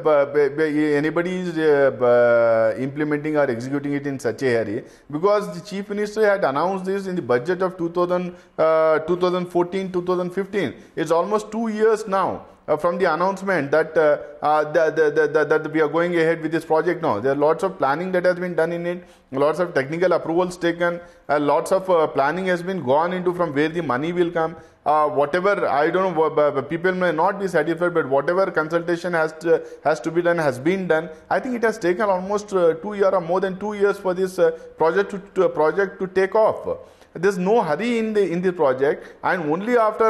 anybody is uh, implementing or executing it in such a hurry because the chief minister had announced this in the budget of 2000, 2014-2015. It's almost two years now uh, from the announcement that, uh, uh, the, the, the, that we are going ahead with this project now. There are lots of planning that has been done in it, lots of technical approvals taken, uh, lots of uh, planning has been gone into from where the money will come. Uh, whatever, I don't know, people may not be satisfied, but whatever consultation has to, has to be done has been done. I think it has taken almost two years or more than two years for this project to, to project to take off there's no hurry in the in the project and only after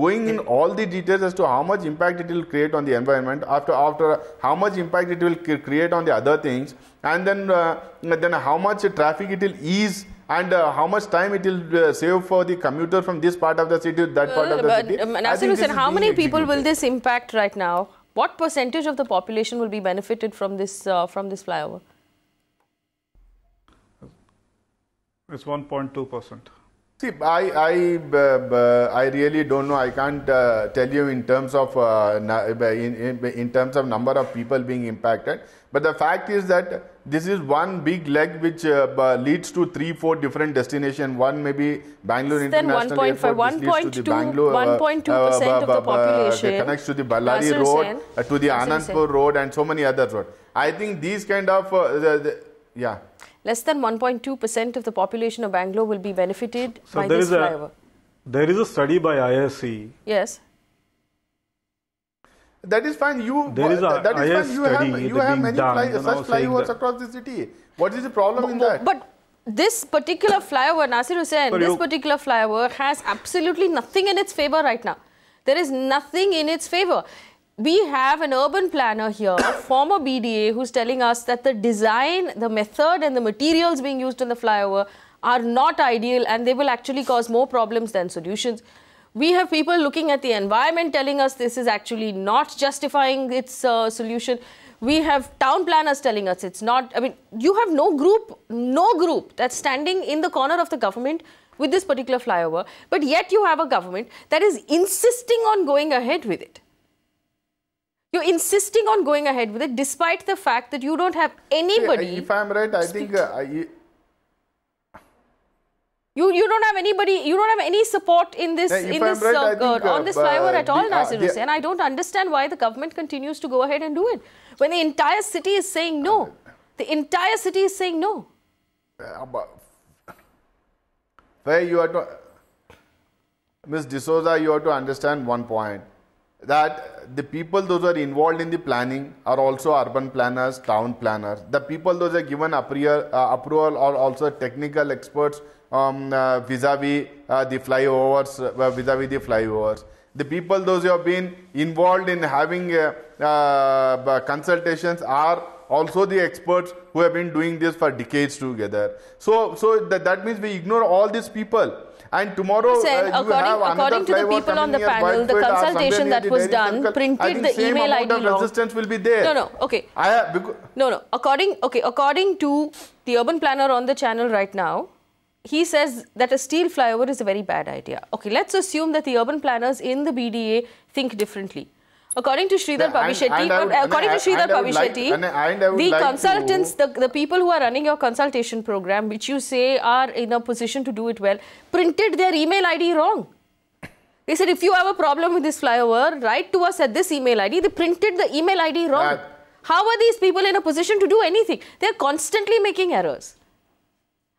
going in all the details as to how much impact it will create on the environment after after how much impact it will create on the other things and then uh, then how much traffic it will ease and uh, how much time it will uh, save for the commuter from this part of the city to that part of the city. Um, Nasir Hussain, how many people will this impact right now? What percentage of the population will be benefited from this uh, from this flyover? It's 1.2%. See, I, I, uh, I really don't know. I can't uh, tell you in terms of uh, in, in, in, terms of number of people being impacted. But the fact is that this is one big leg which uh, leads to three, four different destinations. One maybe Bangalore it's International then 1. Airport, leads to the Bangalore, uh, 1.2 percent uh, of the population connects to the Ballari Road, to the Nasir Anandpur Road, and so many other roads. I think these kind of the, the, yeah less than 1.2% of the population of Bangalore will be benefited so by this flyover. A, there is a study by ISC. Yes. That is fine. You there is a that is fine. You have you have many fly, such flyovers across the city. What is the problem but, in that? But this particular flyover, Nasir Hussain, this particular flyover has absolutely nothing in its favor right now. There is nothing in its favor we have an urban planner here, a former BDA, who's telling us that the design, the method and the materials being used in the flyover are not ideal and they will actually cause more problems than solutions. We have people looking at the environment telling us this is actually not justifying its uh, solution. We have town planners telling us it's not. I mean, you have no group, no group that's standing in the corner of the government with this particular flyover, but yet you have a government that is insisting on going ahead with it you're insisting on going ahead with it despite the fact that you don't have anybody. If I'm right, I think. Uh, I, you, you don't have anybody, you don't have any support in this, yeah, in this right, uh, think, uh, on this uh, fiber uh, at all, Nasir Hussain. And I don't understand why the government continues to go ahead and do it. When the entire city is saying no. The entire city is saying no. Where you are to, Ms. D'Souza, you have to understand one point that the people those are involved in the planning are also urban planners, town planners. The people those are given uh, approval, are also technical experts um, uh, vis-a-vis uh, the flyovers, uh, vis-a-vis the flyovers. The people those who have been involved in having consultations are also the experts who have been doing this for decades together. So, so that means we ignore all these people and tomorrow, Sen, uh, according, according to the people on the panel, the consultation that was done printed the email ID resistance will be there. No, no, okay. I have, no, no. According, okay, according to the urban planner on the channel right now, he says that a steel flyover is a very bad idea. Okay, let's assume that the urban planners in the BDA think differently according to Sridhar yeah, according to Sridhar Pavishetty, the like consultants, to... the, the people who are running your consultation program, which you say are in a position to do it well, printed their email ID wrong. They said, if you have a problem with this flyover, write to us at this email ID. They printed the email ID wrong. Uh, How are these people in a position to do anything? They're constantly making errors.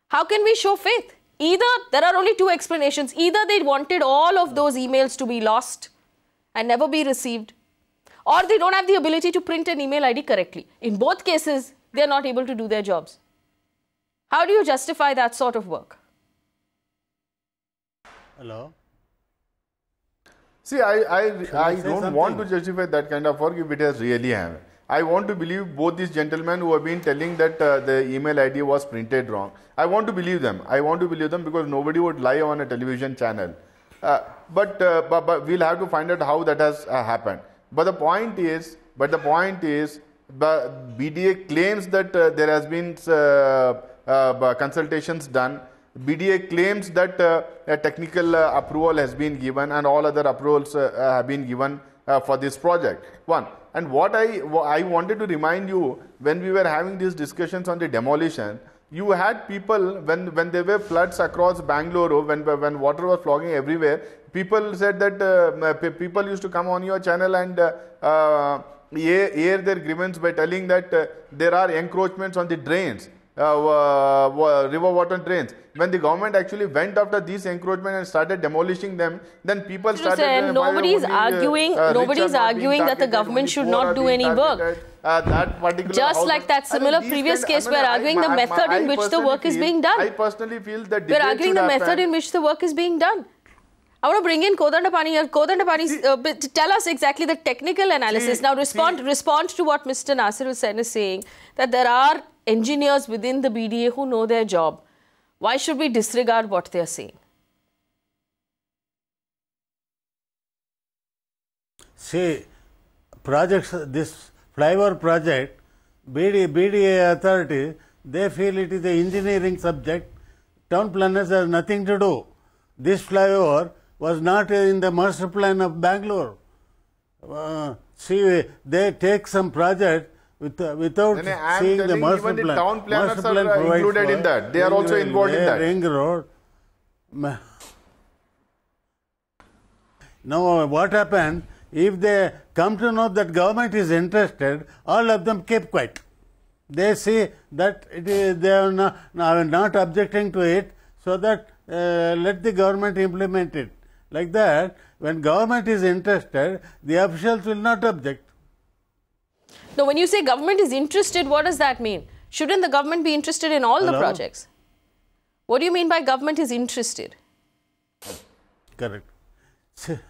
How can we show faith? Either there are only two explanations. Either they wanted all of those emails to be lost and never be received, or they don't have the ability to print an email ID correctly. In both cases, they're not able to do their jobs. How do you justify that sort of work? Hello? See, I, I, I don't want to justify that kind of work if it has really happened. I want to believe both these gentlemen who have been telling that uh, the email ID was printed wrong. I want to believe them. I want to believe them because nobody would lie on a television channel. Uh, but, uh, but, but, we'll have to find out how that has uh, happened. But the point is, but the point is, the BDA claims that uh, there has been uh, uh, uh consultations done. BDA claims that uh, a technical approval has been given and all other approvals have been given for this project. One and what I I wanted to remind you when we were having these discussions on the demolition you had people when when there were floods across Bangalore, when when water was flogging everywhere. People said that uh, uh people used to come on your channel and uh, uh, air, their grievance by telling that uh, there are encroachments on the drains. Uh, river water drains. When the government actually went after these encroachments and started demolishing them, then people started. Sir, nobody's arguing. nobody's arguing that the government should not do any work uh, that particular. Just like that similar previous case, we are arguing the method in which the work feel, is being done. I personally feel that we are arguing the method in which the work is being done. I want to bring in Kodandapani here. Kodandapani, uh, tell us exactly the technical analysis. See, now, respond see. respond to what Mr. Nasir Hussain is saying, that there are engineers within the BDA who know their job. Why should we disregard what they are saying? See, projects, this flyover project, BD, BDA authority, they feel it is an engineering subject. Town planners has nothing to do. This flyover was not in the master plan of Bangalore. Uh, see, they take some project with, uh, without seeing the master plan. The town planners master plan are included in that. They are also involved in that. Ring road. Now, what happened if they come to know that government is interested, all of them keep quiet. They see that they are not, not, objecting to it, so that uh, let the government implement it. Like that, when government is interested, the officials will not object. Now, when you say government is interested, what does that mean? Shouldn't the government be interested in all Hello? the projects? What do you mean by government is interested? Correct.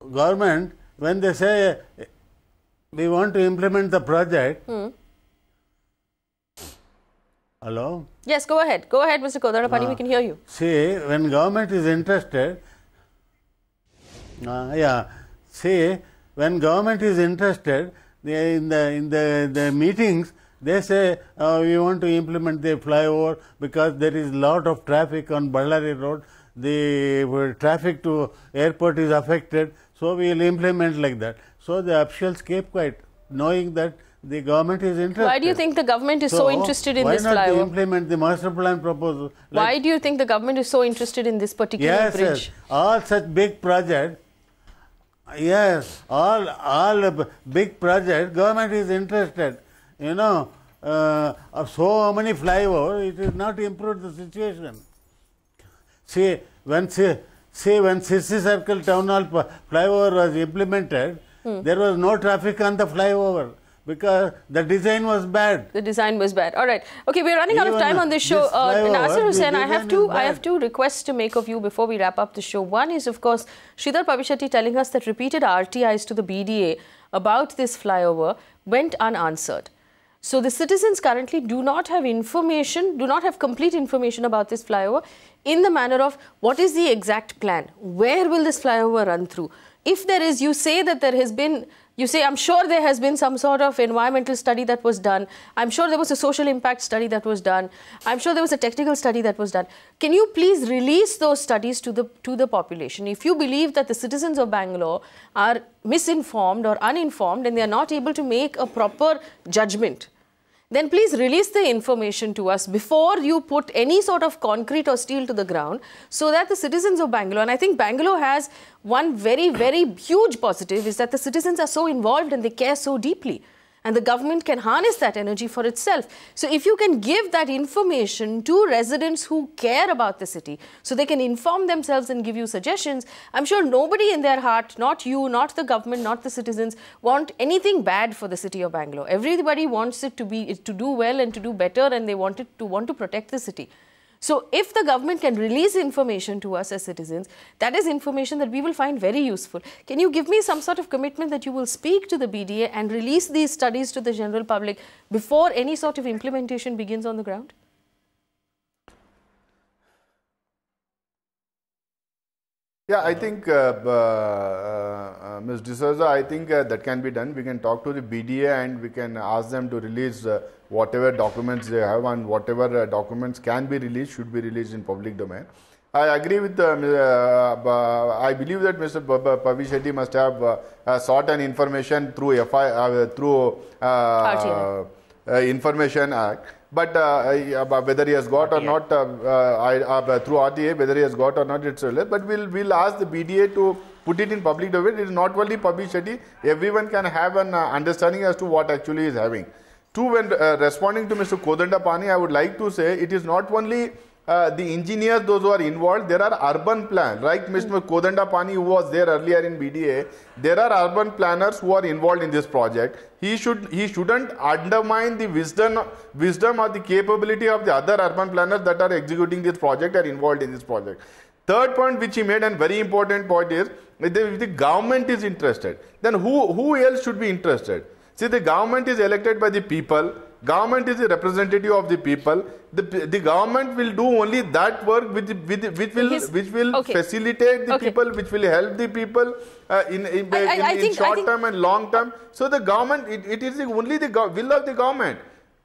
government, when they say we want to implement the project, hmm. hello? Yes, go ahead. Go ahead, Mr. Kodarapani, uh, we ah. can hear you. See, when government is interested, uh, yeah, see, when government is interested, they, in the in the, the meetings, they say uh, we want to implement the flyover because there is lot of traffic on Ballari Road. The traffic to airport is affected. So, we will implement like that. So, the officials keep quiet knowing that the government is interested. Why do you think the government is so, so interested in this flyover? Why not implement the master plan proposal? Like why do you think the government is so interested in this particular yes, bridge? Yes, all such big project. Yes, all all big project. Government is interested. You know, uh, of so many flyover, it is not improved the situation. See, when see, Say when CC Circle Town Hall flyover was implemented, hmm. there was no traffic on the flyover because the design was bad. The design was bad. All right. Okay, we're running Even out of time on this show. This uh, Nasir Hussain, I have two. I have two requests to make of you before we wrap up the show. One is, of course, Sridhar Pabishati telling us that repeated RTIs to the BDA about this flyover went unanswered. So the citizens currently do not have information, do not have complete information about this flyover in the manner of what is the exact plan, where will this flyover run through, if there is, you say that there has been, you say, I'm sure there has been some sort of environmental study that was done. I'm sure there was a social impact study that was done. I'm sure there was a technical study that was done. Can you please release those studies to the, to the population? If you believe that the citizens of Bangalore are misinformed or uninformed and they are not able to make a proper judgment, then please release the information to us before you put any sort of concrete or steel to the ground so that the citizens of Bangalore, and I think Bangalore has one very, very huge positive is that the citizens are so involved and they care so deeply and the government can harness that energy for itself. So if you can give that information to residents who care about the city so they can inform themselves and give you suggestions, I'm sure nobody in their heart, not you, not the government, not the citizens, want anything bad for the city of Bangalore. Everybody wants it to be to do well and to do better and they want it to want to protect the city. So if the government can release information to us as citizens, that is information that we will find very useful. Can you give me some sort of commitment that you will speak to the BDA and release these studies to the general public before any sort of implementation begins on the ground? Yeah, I think, uh, uh, uh, uh Ms. D'Souza, I think uh, that can be done. We can talk to the BDA and we can ask them to release uh, whatever documents they have and whatever uh, documents can be released should be released in public domain. I agree with, them. Uh, uh, uh, I believe that Mr. Pavi must have uh, uh, sought an information through FI, through Information Act. But whether he has got RTA. or not, through RTA, whether he has got or not, it's relevant. But we'll, we'll ask the BDA to put it in public domain. It is not only Pavi Everyone can have an understanding as to what actually is having. Two, when uh, responding to Mr. Pani, I would like to say it is not only uh, the engineers, those who are involved, there are urban planners, like right? Mr. Hmm. Pani, who was there earlier in BDA, there are urban planners who are involved in this project. He, should, he shouldn't undermine the wisdom, wisdom or the capability of the other urban planners that are executing this project are involved in this project. Third point which he made and very important point is, if the government is interested, then who, who else should be interested? See, the government is elected by the people. Government is the representative of the people. The, the government will do only that work which, which, which will, His, which will okay. facilitate the okay. people, which will help the people uh, in, in, I, I, in, I think, in short term and long term. So the government, it, it is the, only the will of the government.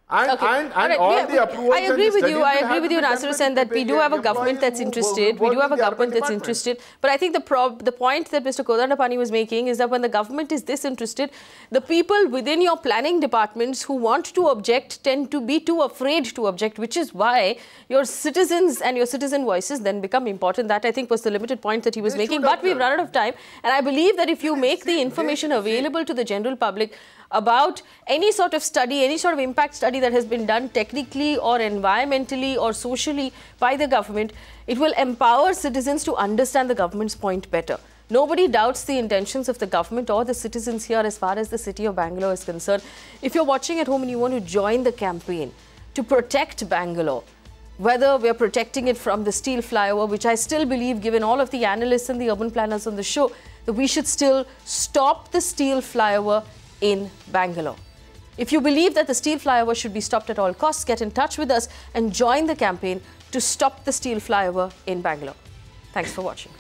And, okay. and, and all right. the approvals I agree with you. I agree with you, Nasir Hussain, that we do have a government that's interested. We do have a government that's interested. But I think the prob the point that Mr. Kodandapani was making is that when the government is this interested, the people within your planning departments who want to object tend to be too afraid to object, which is why your citizens and your citizen voices then become important. That, I think, was the limited point that he was they making. But we've run out of time. And I believe that if you make the information available to the general public, about any sort of study, any sort of impact study that has been done technically or environmentally or socially by the government, it will empower citizens to understand the government's point better. Nobody doubts the intentions of the government or the citizens here as far as the city of Bangalore is concerned. If you're watching at home and you want to join the campaign to protect Bangalore, whether we're protecting it from the steel flyover, which I still believe, given all of the analysts and the urban planners on the show, that we should still stop the steel flyover in Bangalore. If you believe that the steel flyover should be stopped at all costs, get in touch with us and join the campaign to stop the steel flyover in Bangalore. Thanks for watching.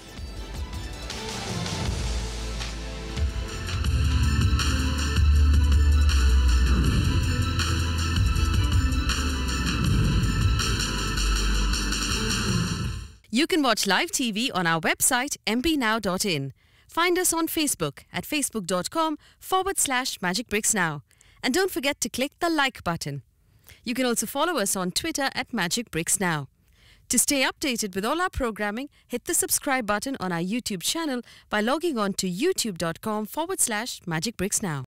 You can watch live TV on our website mbnow.in. Find us on Facebook at facebook.com forward slash magicbricksnow now. And don't forget to click the like button. You can also follow us on Twitter at magicbricksnow. now. To stay updated with all our programming, hit the subscribe button on our YouTube channel by logging on to youtube.com forward slash magicbricksnow.